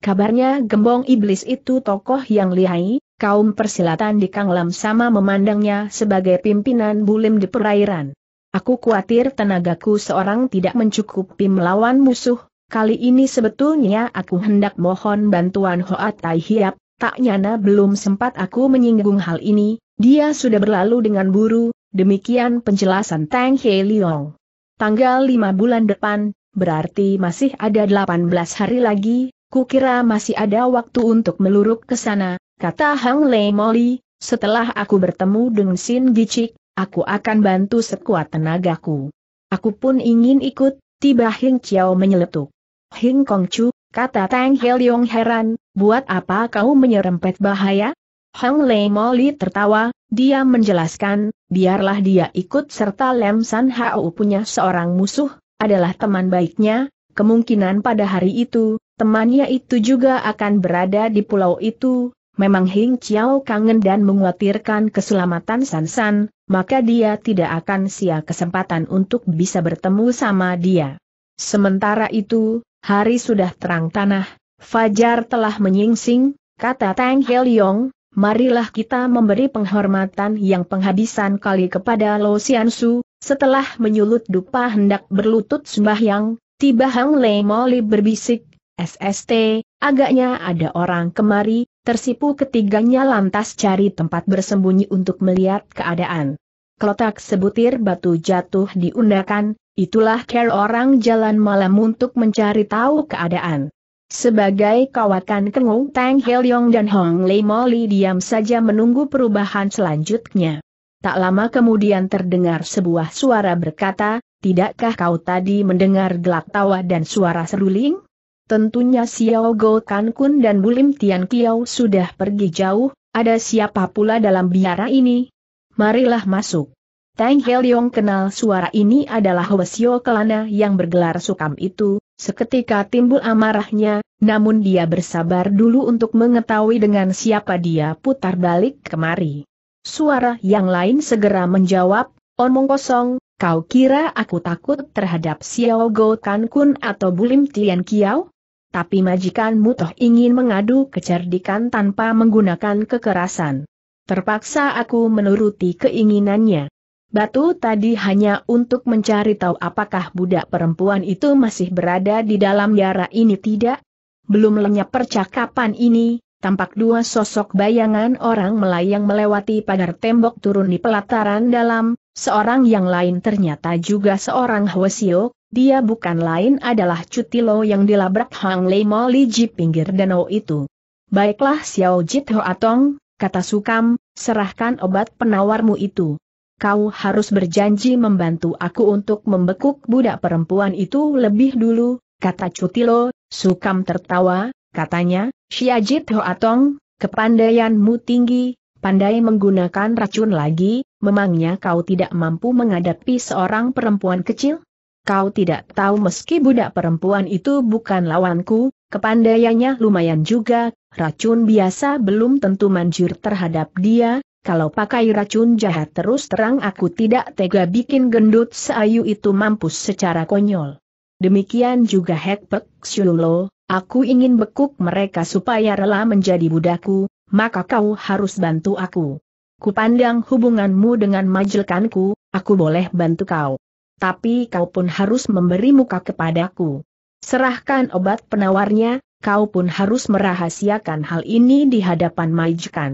Kabarnya gembong iblis itu tokoh yang lihai, kaum persilatan di Kanglam sama memandangnya sebagai pimpinan bulim di perairan. Aku khawatir tenagaku seorang tidak mencukupi melawan musuh, kali ini sebetulnya aku hendak mohon bantuan Hoa Tai Hiap, tak nyana belum sempat aku menyinggung hal ini, dia sudah berlalu dengan buru, demikian penjelasan Tang He Leong tanggal 5 bulan depan, berarti masih ada 18 hari lagi, kukira masih ada waktu untuk meluruk ke sana, kata Hang Lei Moli, setelah aku bertemu dengan Sin Gicik, aku akan bantu sekuat tenagaku. Aku pun ingin ikut, tiba Hing Chiao menyeletuk. Hing Kong Chu, kata Tang Yong heran, buat apa kau menyerempet bahaya? Hang Lei Moli tertawa, dia menjelaskan, biarlah dia ikut serta Lem San Hao punya seorang musuh, adalah teman baiknya, kemungkinan pada hari itu, temannya itu juga akan berada di pulau itu, memang Hing Chiao kangen dan menguatirkan keselamatan San San, maka dia tidak akan sia kesempatan untuk bisa bertemu sama dia. Sementara itu, hari sudah terang tanah, Fajar telah menyingsing, kata Tang Heliong, marilah kita memberi penghormatan yang penghabisan kali kepada Lo Su. setelah menyulut dupa hendak berlutut sembahyang, tiba Hang Lei Moli berbisik, SST, agaknya ada orang kemari, tersipu ketiganya lantas cari tempat bersembunyi untuk melihat keadaan. Kelotak sebutir batu jatuh diundakan, itulah care orang jalan malam untuk mencari tahu keadaan. Sebagai kawakan kengung Tang Heliong dan Hong Lei Moli diam saja menunggu perubahan selanjutnya. Tak lama kemudian terdengar sebuah suara berkata, Tidakkah kau tadi mendengar gelak tawa dan suara seruling? Tentunya Xiao Go Kan Kun dan Bulim Tian Kiao sudah pergi jauh, ada siapa pula dalam biara ini? Marilah masuk. Tang Heliong kenal suara ini adalah Hwasyo Kelana yang bergelar sukam itu, Seketika timbul amarahnya, namun dia bersabar dulu untuk mengetahui dengan siapa dia putar balik kemari. Suara yang lain segera menjawab, omong kosong, kau kira aku takut terhadap Xiao Go Kan Kun atau Bulim Tian Kiao? Tapi majikanmu toh ingin mengadu kecerdikan tanpa menggunakan kekerasan. Terpaksa aku menuruti keinginannya. Batu tadi hanya untuk mencari tahu apakah budak perempuan itu masih berada di dalam yara ini tidak. Belum lenyap percakapan ini, tampak dua sosok bayangan orang melayang melewati pagar tembok turun di pelataran dalam, seorang yang lain ternyata juga seorang Hwasio, dia bukan lain adalah Cutilo yang dilabrak Hang Lei Mo Li Ji pinggir danau itu. Baiklah Xiao Jit Ho Atong, kata Sukam, serahkan obat penawarmu itu kau harus berjanji membantu aku untuk membekuk budak perempuan itu lebih dulu, kata Cutilo, Sukam tertawa, katanya, Syiajit Hoatong, kepandaianmu tinggi, pandai menggunakan racun lagi, memangnya kau tidak mampu menghadapi seorang perempuan kecil? Kau tidak tahu meski budak perempuan itu bukan lawanku, kepandaiannya lumayan juga, racun biasa belum tentu manjur terhadap dia, kalau pakai racun jahat terus terang aku tidak tega bikin gendut seayu itu mampus secara konyol. Demikian juga Hekpek Siulo, aku ingin bekuk mereka supaya rela menjadi budaku, maka kau harus bantu aku. Kupandang hubunganmu dengan majelkanku, aku boleh bantu kau. Tapi kau pun harus memberi muka kepadaku. Serahkan obat penawarnya, kau pun harus merahasiakan hal ini di hadapan majikan.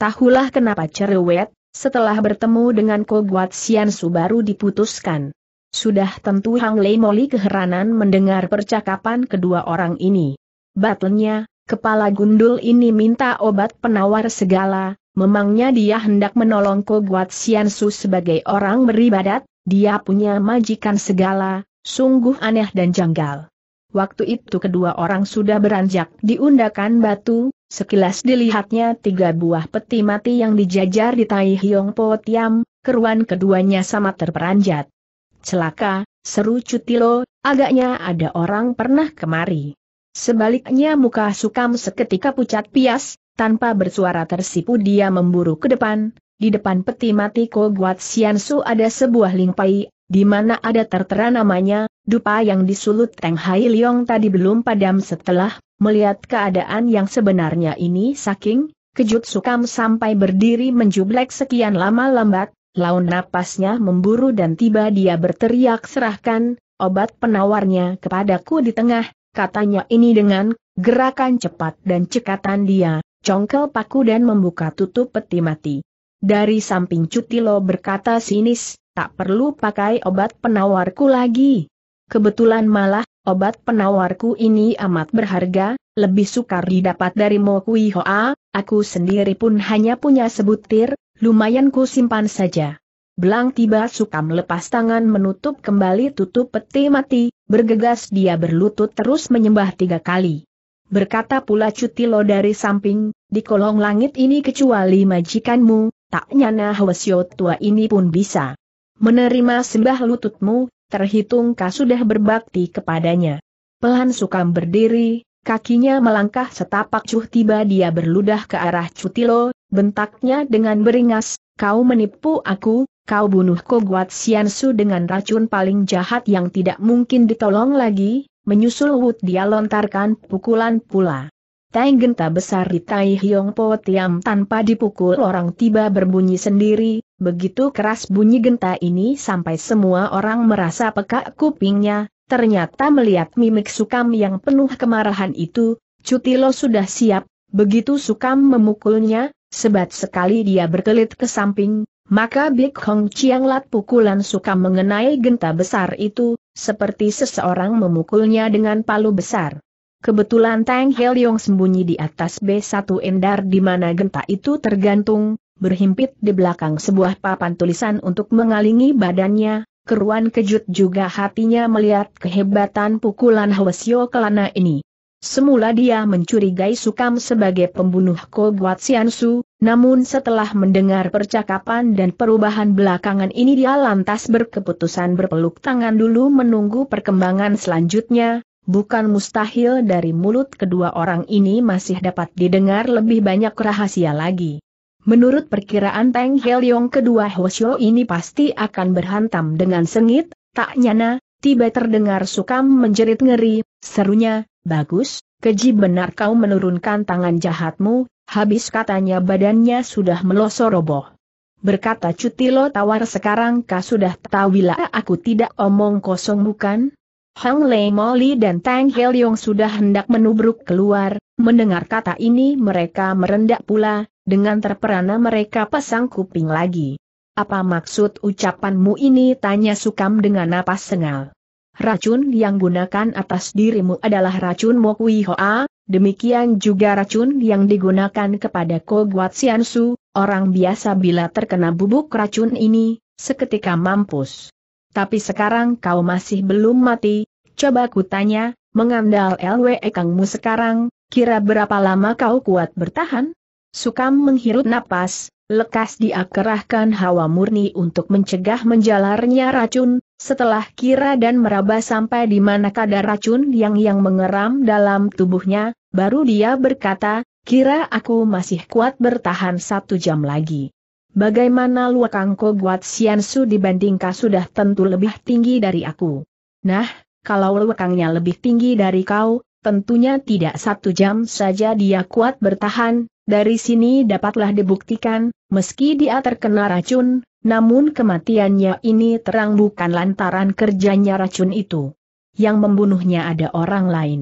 Tahulah kenapa cerewet, setelah bertemu dengan Koguat Su baru diputuskan. Sudah tentu Hang Lei Moli keheranan mendengar percakapan kedua orang ini. Batlenya, kepala gundul ini minta obat penawar segala, memangnya dia hendak menolong Koguat Su sebagai orang beribadat, dia punya majikan segala, sungguh aneh dan janggal. Waktu itu kedua orang sudah beranjak diundakan batu, sekilas dilihatnya tiga buah peti mati yang dijajar di Tai Hiong Po Tiam, keruan keduanya sama terperanjat. Celaka, seru Cutilo, agaknya ada orang pernah kemari. Sebaliknya muka Sukam seketika pucat pias, tanpa bersuara tersipu dia memburu ke depan, di depan peti mati Ko Guat Sian Su ada sebuah lingpai, di mana ada tertera namanya, Dupa yang disulut Teng Hai Leong tadi belum padam setelah melihat keadaan yang sebenarnya ini saking kejut sukam sampai berdiri menjublek sekian lama lambat, laun napasnya memburu dan tiba dia berteriak serahkan obat penawarnya kepadaku di tengah, katanya ini dengan gerakan cepat dan cekatan dia, congkel paku dan membuka tutup peti mati. Dari samping Cutilo berkata sinis, tak perlu pakai obat penawarku lagi, Kebetulan malah, obat penawarku ini amat berharga, lebih sukar didapat dari Mo Kui Hoa, aku sendiri pun hanya punya sebutir, lumayan ku simpan saja. Belang tiba suka melepas tangan menutup kembali tutup peti mati, bergegas dia berlutut terus menyembah tiga kali. Berkata pula cuti lo dari samping, di kolong langit ini kecuali majikanmu, tak nyana Hwasyo tua ini pun bisa menerima sembah lututmu, Terhitung kau sudah berbakti kepadanya. Pelan sukam berdiri, kakinya melangkah setapak cuh tiba dia berludah ke arah Cutilo, bentaknya dengan beringas, kau menipu aku, kau bunuh Koguat Siansu dengan racun paling jahat yang tidak mungkin ditolong lagi, menyusul Wut dia lontarkan pukulan pula. Tai genta besar di Tai Hiong Po Tiam tanpa dipukul orang tiba berbunyi sendiri, Begitu keras bunyi genta ini sampai semua orang merasa peka kupingnya, ternyata melihat mimik Sukam yang penuh kemarahan itu, Cutilo sudah siap, begitu Sukam memukulnya, sebat sekali dia berkelit ke samping, maka Big Hong Chianglat pukulan sukam mengenai genta besar itu, seperti seseorang memukulnya dengan palu besar. Kebetulan Tang yong sembunyi di atas B1 Endar di mana genta itu tergantung, berhimpit di belakang sebuah papan tulisan untuk mengalingi badannya, keruan kejut juga hatinya melihat kehebatan pukulan Hwasyo Kelana ini. Semula dia mencurigai Sukam sebagai pembunuh Koguat Siansu, namun setelah mendengar percakapan dan perubahan belakangan ini dia lantas berkeputusan berpeluk tangan dulu menunggu perkembangan selanjutnya, bukan mustahil dari mulut kedua orang ini masih dapat didengar lebih banyak rahasia lagi. Menurut perkiraan Teng Heliong kedua Hosyo ini pasti akan berhantam dengan sengit, tak nyana, tiba terdengar Sukam menjerit ngeri, serunya, bagus, keji benar kau menurunkan tangan jahatmu, habis katanya badannya sudah melosor roboh. Berkata Cutilo tawar sekarang kau sudah tahu bila aku tidak omong kosong bukan? Hang Lei Moli dan Tang Heliong sudah hendak menubruk keluar, mendengar kata ini mereka merendah pula, dengan terperana mereka pasang kuping lagi. Apa maksud ucapanmu ini? Tanya Sukam dengan napas sengal. Racun yang gunakan atas dirimu adalah racun Mokwi Hoa, demikian juga racun yang digunakan kepada Koguat Siansu, orang biasa bila terkena bubuk racun ini, seketika mampus. Tapi sekarang kau masih belum mati, coba kutanya, mengandal LWE Kangmu sekarang, kira berapa lama kau kuat bertahan? Sukam menghirup napas, lekas diakerahkan hawa murni untuk mencegah menjalarnya racun, setelah kira dan meraba sampai di mana kadar racun yang yang mengeram dalam tubuhnya, baru dia berkata, kira aku masih kuat bertahan satu jam lagi. Bagaimana luakangko kuat Siansu dibandingkan sudah tentu lebih tinggi dari aku. Nah, kalau luakangnya lebih tinggi dari kau, tentunya tidak satu jam saja dia kuat bertahan, dari sini dapatlah dibuktikan, meski dia terkena racun, namun kematiannya ini terang bukan lantaran kerjanya racun itu. Yang membunuhnya ada orang lain.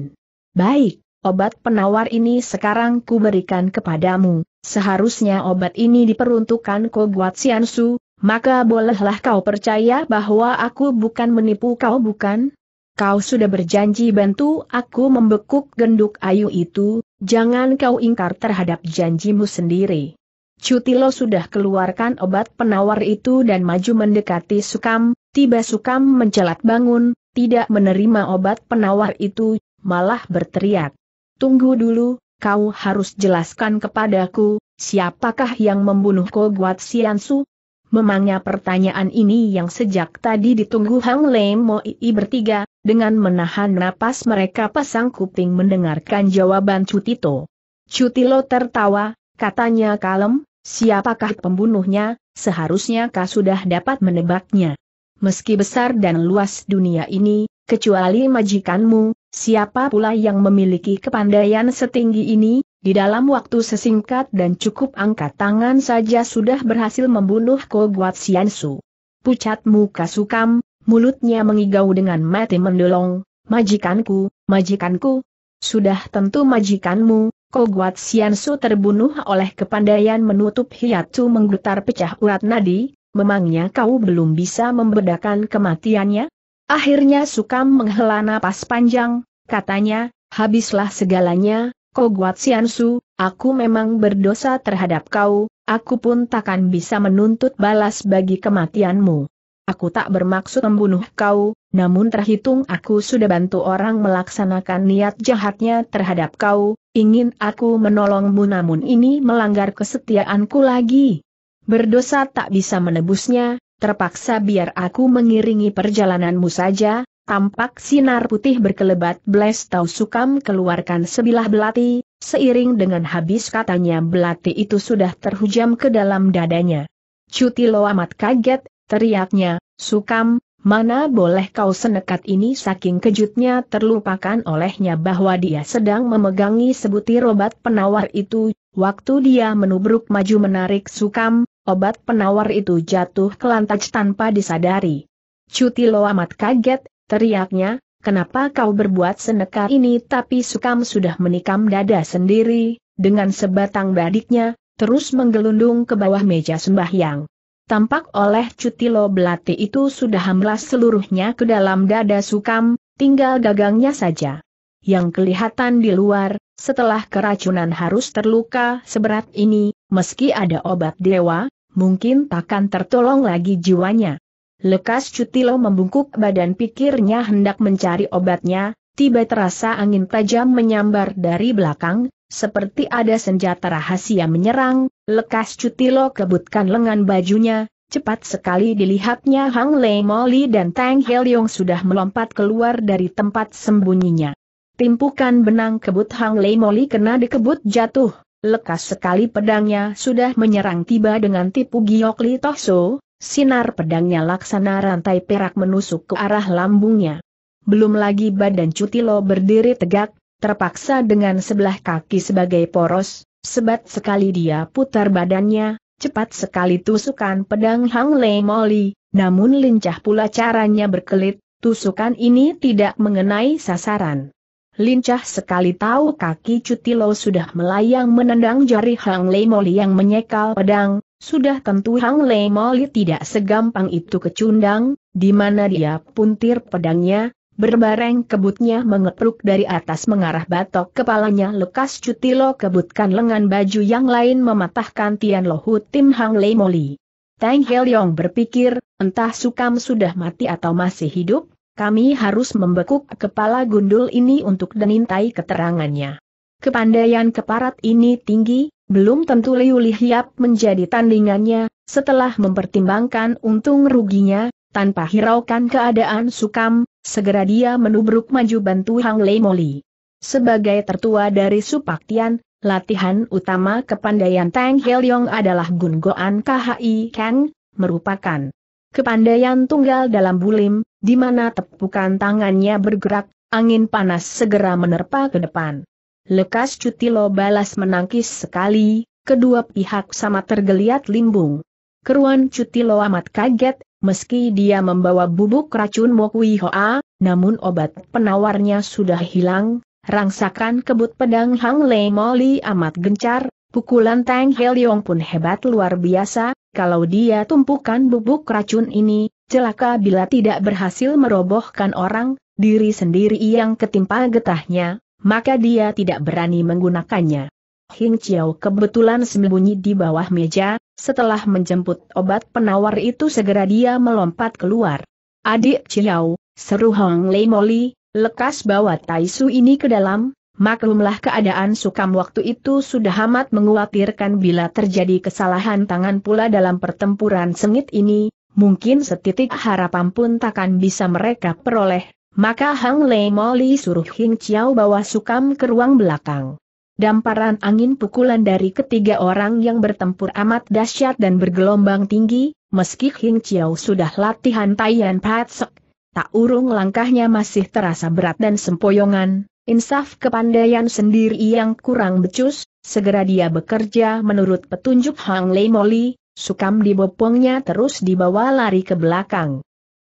Baik, obat penawar ini sekarang kuberikan kepadamu, seharusnya obat ini diperuntukkan ku buat Siansu, maka bolehlah kau percaya bahwa aku bukan menipu kau bukan? kau sudah berjanji bantu aku membekuk genduk ayu itu, jangan kau ingkar terhadap janjimu sendiri. Cutilo sudah keluarkan obat penawar itu dan maju mendekati Sukam, tiba Sukam mencelat bangun, tidak menerima obat penawar itu, malah berteriak. Tunggu dulu, kau harus jelaskan kepadaku, siapakah yang membunuh Koguat Siansu, Memangnya pertanyaan ini yang sejak tadi ditunggu Hang Lei Mo I bertiga, dengan menahan napas mereka pasang kuping mendengarkan jawaban Cutito. Cutilo tertawa, katanya kalem, siapakah pembunuhnya, seharusnya kau sudah dapat menebaknya. Meski besar dan luas dunia ini, kecuali majikanmu, siapa pula yang memiliki kepandaian setinggi ini, di dalam waktu sesingkat dan cukup angkat tangan saja sudah berhasil membunuh Ko Guat Xiansu. Pucat muka sukam, mulutnya mengigau dengan mati mendolong. majikanku, majikanku. Sudah tentu majikanmu, Ko Guat Xiansu terbunuh oleh kepandaian menutup hiatu menggutar pecah urat nadi, memangnya kau belum bisa membedakan kematiannya? Akhirnya Sukam menghela napas panjang, katanya, habislah segalanya, Guat Siansu, aku memang berdosa terhadap kau, aku pun takkan bisa menuntut balas bagi kematianmu. Aku tak bermaksud membunuh kau, namun terhitung aku sudah bantu orang melaksanakan niat jahatnya terhadap kau, ingin aku menolongmu namun ini melanggar kesetiaanku lagi. Berdosa tak bisa menebusnya, terpaksa biar aku mengiringi perjalananmu saja, tampak sinar putih berkelebat Tau Sukam keluarkan sebilah belati, seiring dengan habis katanya belati itu sudah terhujam ke dalam dadanya. Cuti lo amat kaget, teriaknya, Sukam, Mana boleh kau senekat ini saking kejutnya terlupakan olehnya bahwa dia sedang memegangi sebutir obat penawar itu, waktu dia menubruk maju menarik sukam, obat penawar itu jatuh ke lantai tanpa disadari. Cuti lo amat kaget, Teriaknya, kenapa kau berbuat senekar ini tapi Sukam sudah menikam dada sendiri, dengan sebatang badiknya, terus menggelundung ke bawah meja sembahyang. Tampak oleh cutilo belati itu sudah hamlas seluruhnya ke dalam dada Sukam, tinggal gagangnya saja. Yang kelihatan di luar, setelah keracunan harus terluka seberat ini, meski ada obat dewa, mungkin takkan tertolong lagi jiwanya. Lekas Cutilo membungkuk badan pikirnya hendak mencari obatnya, tiba terasa angin tajam menyambar dari belakang, seperti ada senjata rahasia menyerang, lekas Cutilo kebutkan lengan bajunya, Cepat sekali dilihatnya Hang Lei Moli dan Tang Yong sudah melompat keluar dari tempat sembunyinya. Timpukan benang kebut Hang Lei Moli kena dikebut jatuh, lekas sekali pedangnya sudah menyerang tiba dengan tipu giok Li so, Sinar pedangnya laksana rantai perak menusuk ke arah lambungnya. Belum lagi badan Cutilo berdiri tegak, terpaksa dengan sebelah kaki sebagai poros, sebat sekali dia putar badannya, cepat sekali tusukan pedang Hang Lei Moli, namun lincah pula caranya berkelit, tusukan ini tidak mengenai sasaran. Lincah sekali tahu kaki Cutilo sudah melayang menendang jari Hang Lei Moli yang menyekal pedang, sudah tentu Hang Lei Moli tidak segampang itu kecundang, di mana dia puntir pedangnya, berbareng kebutnya mengepruk dari atas mengarah batok kepalanya lekas cutilo kebutkan lengan baju yang lain mematahkan Tian Lohu Tim Hang Lei Moli. Tang Yong berpikir, entah Sukam sudah mati atau masih hidup, kami harus membekuk kepala gundul ini untuk denintai keterangannya. Kepandaian keparat ini tinggi, belum tentu Liu Lihiap menjadi tandingannya, setelah mempertimbangkan untung ruginya, tanpa hiraukan keadaan sukam, segera dia menubruk maju bantu Hang Lei Moli. Sebagai tertua dari Supaktian, latihan utama kepandaian Tang Heliong adalah Gun Goan KHI Kang, merupakan kepandaian tunggal dalam bulim, di mana tepukan tangannya bergerak, angin panas segera menerpa ke depan. Lekas cuti lo balas menangkis sekali, kedua pihak sama tergeliat limbung. Keruan cuti lo amat kaget, meski dia membawa bubuk racun Mokui Hoa, namun obat penawarnya sudah hilang, rangsakan kebut pedang Hang lei Moli amat gencar, pukulan Tang Heliong pun hebat luar biasa, kalau dia tumpukan bubuk racun ini, celaka bila tidak berhasil merobohkan orang, diri sendiri yang ketimpa getahnya, maka dia tidak berani menggunakannya. Hing Chiao kebetulan sembunyi di bawah meja, setelah menjemput obat penawar itu segera dia melompat keluar. Adik Chiao, seru Hong Lei Moli, lekas bawa Tai Su ini ke dalam, maklumlah keadaan sukam waktu itu sudah amat menguatirkan bila terjadi kesalahan tangan pula dalam pertempuran sengit ini, mungkin setitik harapan pun takkan bisa mereka peroleh, maka Hang Lei Moli suruh Hing Chiao bawa sukam ke ruang belakang. Damparan angin pukulan dari ketiga orang yang bertempur amat dahsyat dan bergelombang tinggi, meski Hing Chiao sudah latihan Taiyan Patsek, tak urung langkahnya masih terasa berat dan sempoyongan, insaf kepandaian sendiri yang kurang becus, segera dia bekerja menurut petunjuk Hang Lei Moli, sukam dibopongnya terus dibawa lari ke belakang.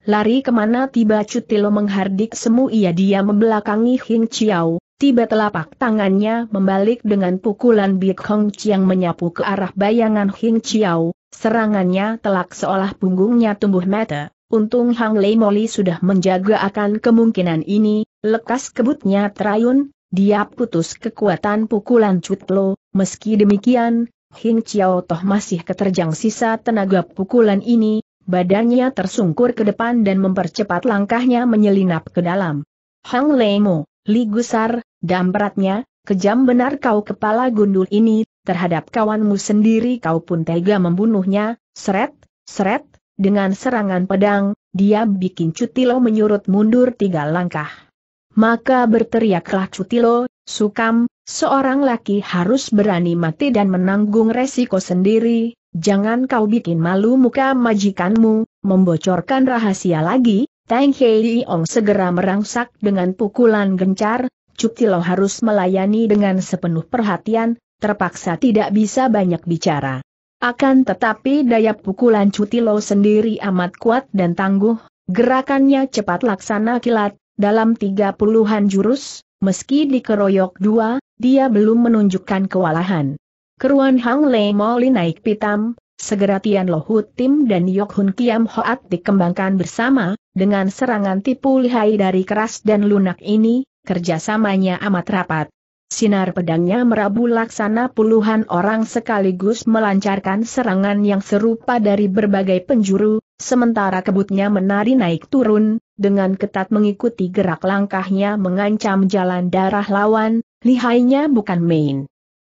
Lari kemana tiba Cutilo menghardik semu ia dia membelakangi Hing Chiao, tiba telapak tangannya membalik dengan pukulan Bik Hong Chiang menyapu ke arah bayangan Hing Chiao, serangannya telak seolah punggungnya tumbuh mata. Untung Hang Lei Moli sudah menjaga akan kemungkinan ini, lekas kebutnya terayun, dia putus kekuatan pukulan Cutlo, meski demikian, Hing Chiao Toh masih keterjang sisa tenaga pukulan ini, Badannya tersungkur ke depan dan mempercepat langkahnya menyelinap ke dalam. Hang Lemo, Li Gusar, dampratnya, kejam benar kau kepala gundul ini, terhadap kawanmu sendiri kau pun tega membunuhnya, seret, seret, dengan serangan pedang, dia bikin Cutilo menyurut mundur tiga langkah. Maka berteriaklah Cutilo, Sukam, seorang laki harus berani mati dan menanggung resiko sendiri, Jangan kau bikin malu muka majikanmu, membocorkan rahasia lagi, Tang Hei Ong segera merangsak dengan pukulan gencar, Tilo harus melayani dengan sepenuh perhatian, terpaksa tidak bisa banyak bicara. Akan tetapi daya pukulan Cutilo sendiri amat kuat dan tangguh, gerakannya cepat laksana kilat, dalam tiga puluhan jurus, meski dikeroyok dua, dia belum menunjukkan kewalahan. Keruan Hang Lei Moli naik pitam, segera Tian Lo Hutim Tim dan Yok Hun Kiam Hoat dikembangkan bersama, dengan serangan tipu lihai dari keras dan lunak ini, kerjasamanya amat rapat. Sinar pedangnya merabu laksana puluhan orang sekaligus melancarkan serangan yang serupa dari berbagai penjuru, sementara kebutnya menari naik turun, dengan ketat mengikuti gerak langkahnya mengancam jalan darah lawan, lihainya bukan main.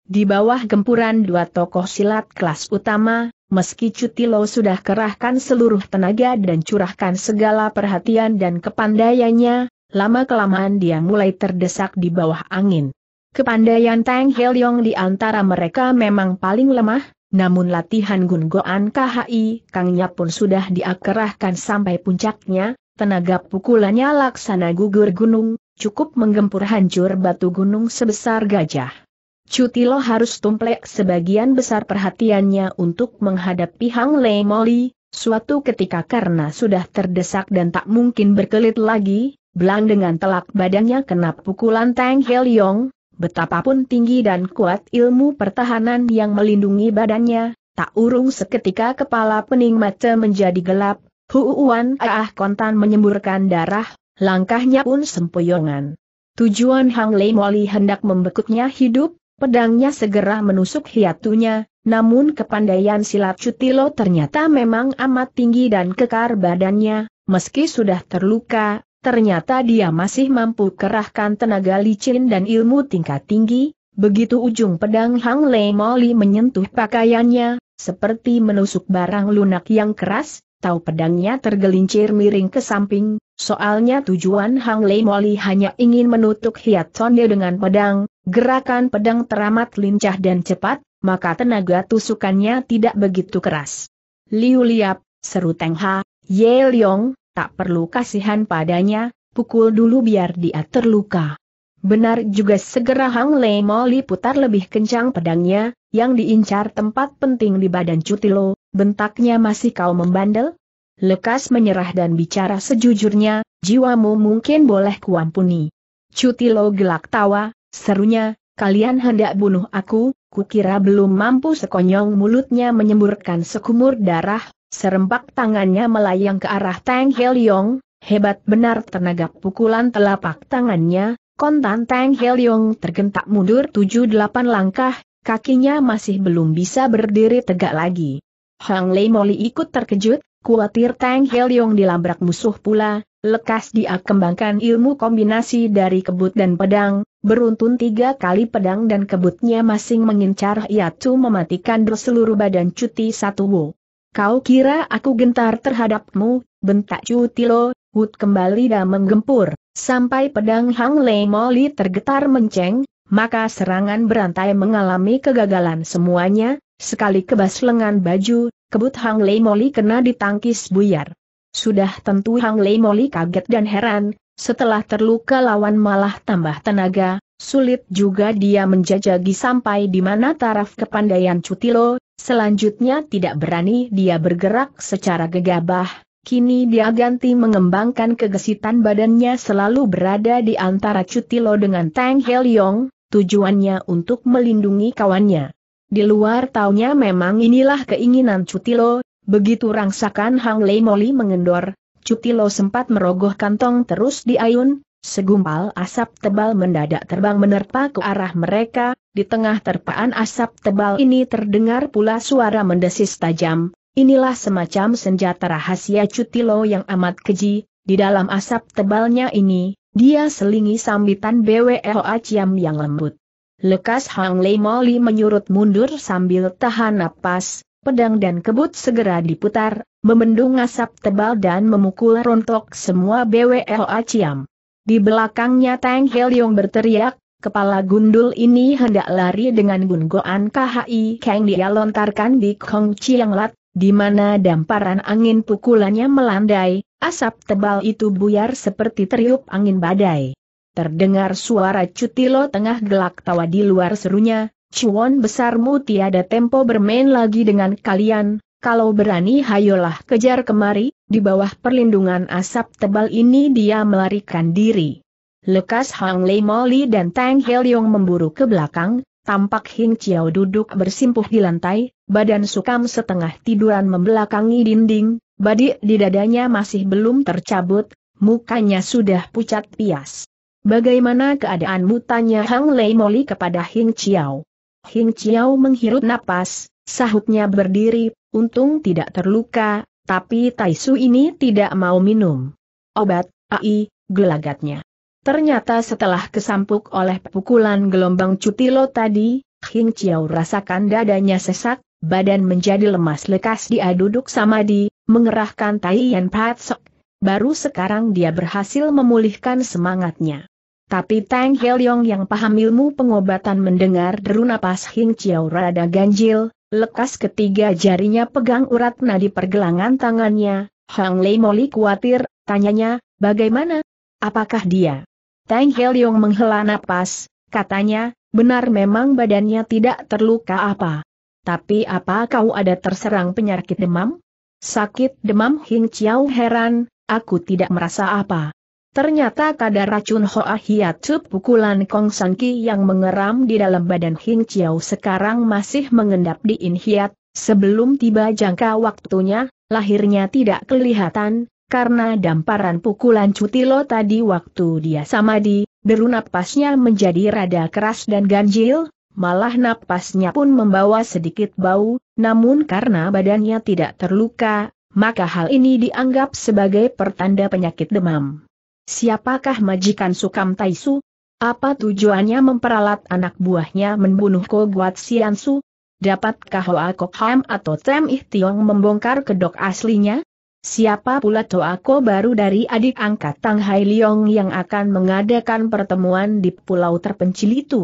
Di bawah gempuran dua tokoh silat kelas utama, meski Cuti Lo sudah kerahkan seluruh tenaga dan curahkan segala perhatian dan kepandaiannya, lama-kelamaan dia mulai terdesak di bawah angin. Kepandaian Tang Yong di antara mereka memang paling lemah, namun latihan Gun Goan KHI Kangnya pun sudah diakerahkan sampai puncaknya, tenaga pukulannya laksana gugur gunung, cukup menggempur hancur batu gunung sebesar gajah. Cutilo harus tumplek sebagian besar perhatiannya untuk menghadapi Hang Lei Moli, suatu ketika karena sudah terdesak dan tak mungkin berkelit lagi, belang dengan telak badannya kena pukulan Tang Heliong, betapapun tinggi dan kuat ilmu pertahanan yang melindungi badannya, tak urung seketika kepala pening mata menjadi gelap, Huuan Ah Kontan menyemburkan darah, langkahnya pun sempoyongan. Tujuan Hang Lei Moli hendak membekuknya hidup, Pedangnya segera menusuk hiatunya, namun kepandaian silat Cutilo ternyata memang amat tinggi dan kekar badannya, meski sudah terluka, ternyata dia masih mampu kerahkan tenaga licin dan ilmu tingkat tinggi, begitu ujung pedang Hang Lei Moli menyentuh pakaiannya, seperti menusuk barang lunak yang keras, tahu pedangnya tergelincir miring ke samping, soalnya tujuan Hang Lei Moli hanya ingin menutup hiat Sonde dengan pedang, Gerakan pedang teramat lincah dan cepat, maka tenaga tusukannya tidak begitu keras. Liu Liap, seru Teng Ha, Ye Liong, tak perlu kasihan padanya, pukul dulu biar dia terluka. Benar juga segera Hang Lei Moli putar lebih kencang pedangnya, yang diincar tempat penting di badan Cutilo, bentaknya masih kau membandel? Lekas menyerah dan bicara sejujurnya, jiwamu mungkin boleh kuampuni. Cutilo gelak tawa, Serunya, kalian hendak bunuh aku, kukira belum mampu sekonyong mulutnya menyemburkan sekumur darah, serempak tangannya melayang ke arah Tang Helyong, hebat benar tenaga pukulan telapak tangannya, kontan Tang Helyong tergentak mundur 7-8 langkah, kakinya masih belum bisa berdiri tegak lagi. Hang Lei Moli ikut terkejut, khawatir Tang Helyong dilabrak musuh pula, lekas dia kembangkan ilmu kombinasi dari kebut dan pedang, Beruntun tiga kali pedang dan kebutnya masing mengincar Hiatu mematikan seluruh badan Cuti Satu Wo. Kau kira aku gentar terhadapmu, bentak Cuti Lo, Wood kembali dan menggempur, sampai pedang Hang Lei Moli tergetar menceng, maka serangan berantai mengalami kegagalan semuanya, sekali kebas lengan baju, kebut Hang Lei Moli kena ditangkis buyar. Sudah tentu Hang Lei Moli kaget dan heran, setelah terluka lawan malah tambah tenaga, sulit juga dia menjajagi sampai di mana taraf kepandaian Cutilo, selanjutnya tidak berani dia bergerak secara gegabah, kini dia ganti mengembangkan kegesitan badannya selalu berada di antara Cutilo dengan Tang Helyong, tujuannya untuk melindungi kawannya. Di luar taunya memang inilah keinginan Cutilo, begitu rangsakan Hang Lei Moli mengendor, Cutilo sempat merogoh kantong terus diayun, segumpal asap tebal mendadak terbang menerpa ke arah mereka, di tengah terpaan asap tebal ini terdengar pula suara mendesis tajam, inilah semacam senjata rahasia Cutilo yang amat keji, di dalam asap tebalnya ini, dia selingi sambitan BWLA Aciam yang lembut. Lekas Hang Lei Moli menyurut mundur sambil tahan napas, pedang dan kebut segera diputar, membendung asap tebal dan memukul rontok semua BWL Aciam. Di belakangnya Tang Helyong berteriak, kepala gundul ini hendak lari dengan gungoan KHI Kang dia lontarkan di Kong Lat, di mana damparan angin pukulannya melandai, asap tebal itu buyar seperti teriup angin badai. Terdengar suara cutilo tengah gelak tawa di luar serunya, Cuan besarmu tiada tempo bermain lagi dengan kalian, kalau berani hayolah kejar kemari, di bawah perlindungan asap tebal ini dia melarikan diri. Lekas Hang Lei Moli dan Tang Helion memburu ke belakang, tampak Hing Chiao duduk bersimpuh di lantai, badan sukam setengah tiduran membelakangi dinding, badik di dadanya masih belum tercabut, mukanya sudah pucat pias. Bagaimana keadaanmu tanya Hang Lei Moli kepada Hing Chiao. Hing Chiao menghirup napas, sahutnya berdiri, untung tidak terluka, tapi Taisu ini tidak mau minum. Obat, ai, gelagatnya. Ternyata setelah kesampuk oleh pukulan gelombang cutilo tadi, Hing Chiao rasakan dadanya sesak, badan menjadi lemas lekas dia duduk di, mengerahkan Tai Yan Patsok. Baru sekarang dia berhasil memulihkan semangatnya. Tapi Tang Helyong yang paham ilmu pengobatan mendengar deru napas Hing Chiao rada ganjil, lekas ketiga jarinya pegang urat nadi pergelangan tangannya, Hang Lei Moli khawatir, tanyanya, bagaimana? Apakah dia? Tang Helyong menghela napas, katanya, benar memang badannya tidak terluka apa. Tapi apa kau ada terserang penyakit demam? Sakit demam Hing Chiao heran, aku tidak merasa apa. Ternyata kadar racun Hoa Cup pukulan Kong san ki yang mengeram di dalam badan Hing Chiao sekarang masih mengendap di In Hiat, sebelum tiba jangka waktunya, lahirnya tidak kelihatan, karena damparan pukulan Cutilo tadi waktu dia samadi, deru napasnya menjadi rada keras dan ganjil, malah napasnya pun membawa sedikit bau, namun karena badannya tidak terluka, maka hal ini dianggap sebagai pertanda penyakit demam. Siapakah majikan Sukam Taisu? Apa tujuannya memperalat anak buahnya membunuh Ko Siansu? Dapatkah Hoa Kok Ham atau Tem Ih membongkar kedok aslinya? Siapa pula Toa Ko baru dari adik angkat Tang Hai Leong yang akan mengadakan pertemuan di pulau terpencil itu?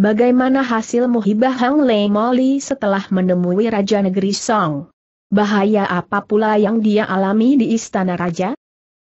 Bagaimana hasil muhibah Hang Lei Moli setelah menemui Raja Negeri Song? Bahaya apa pula yang dia alami di istana raja?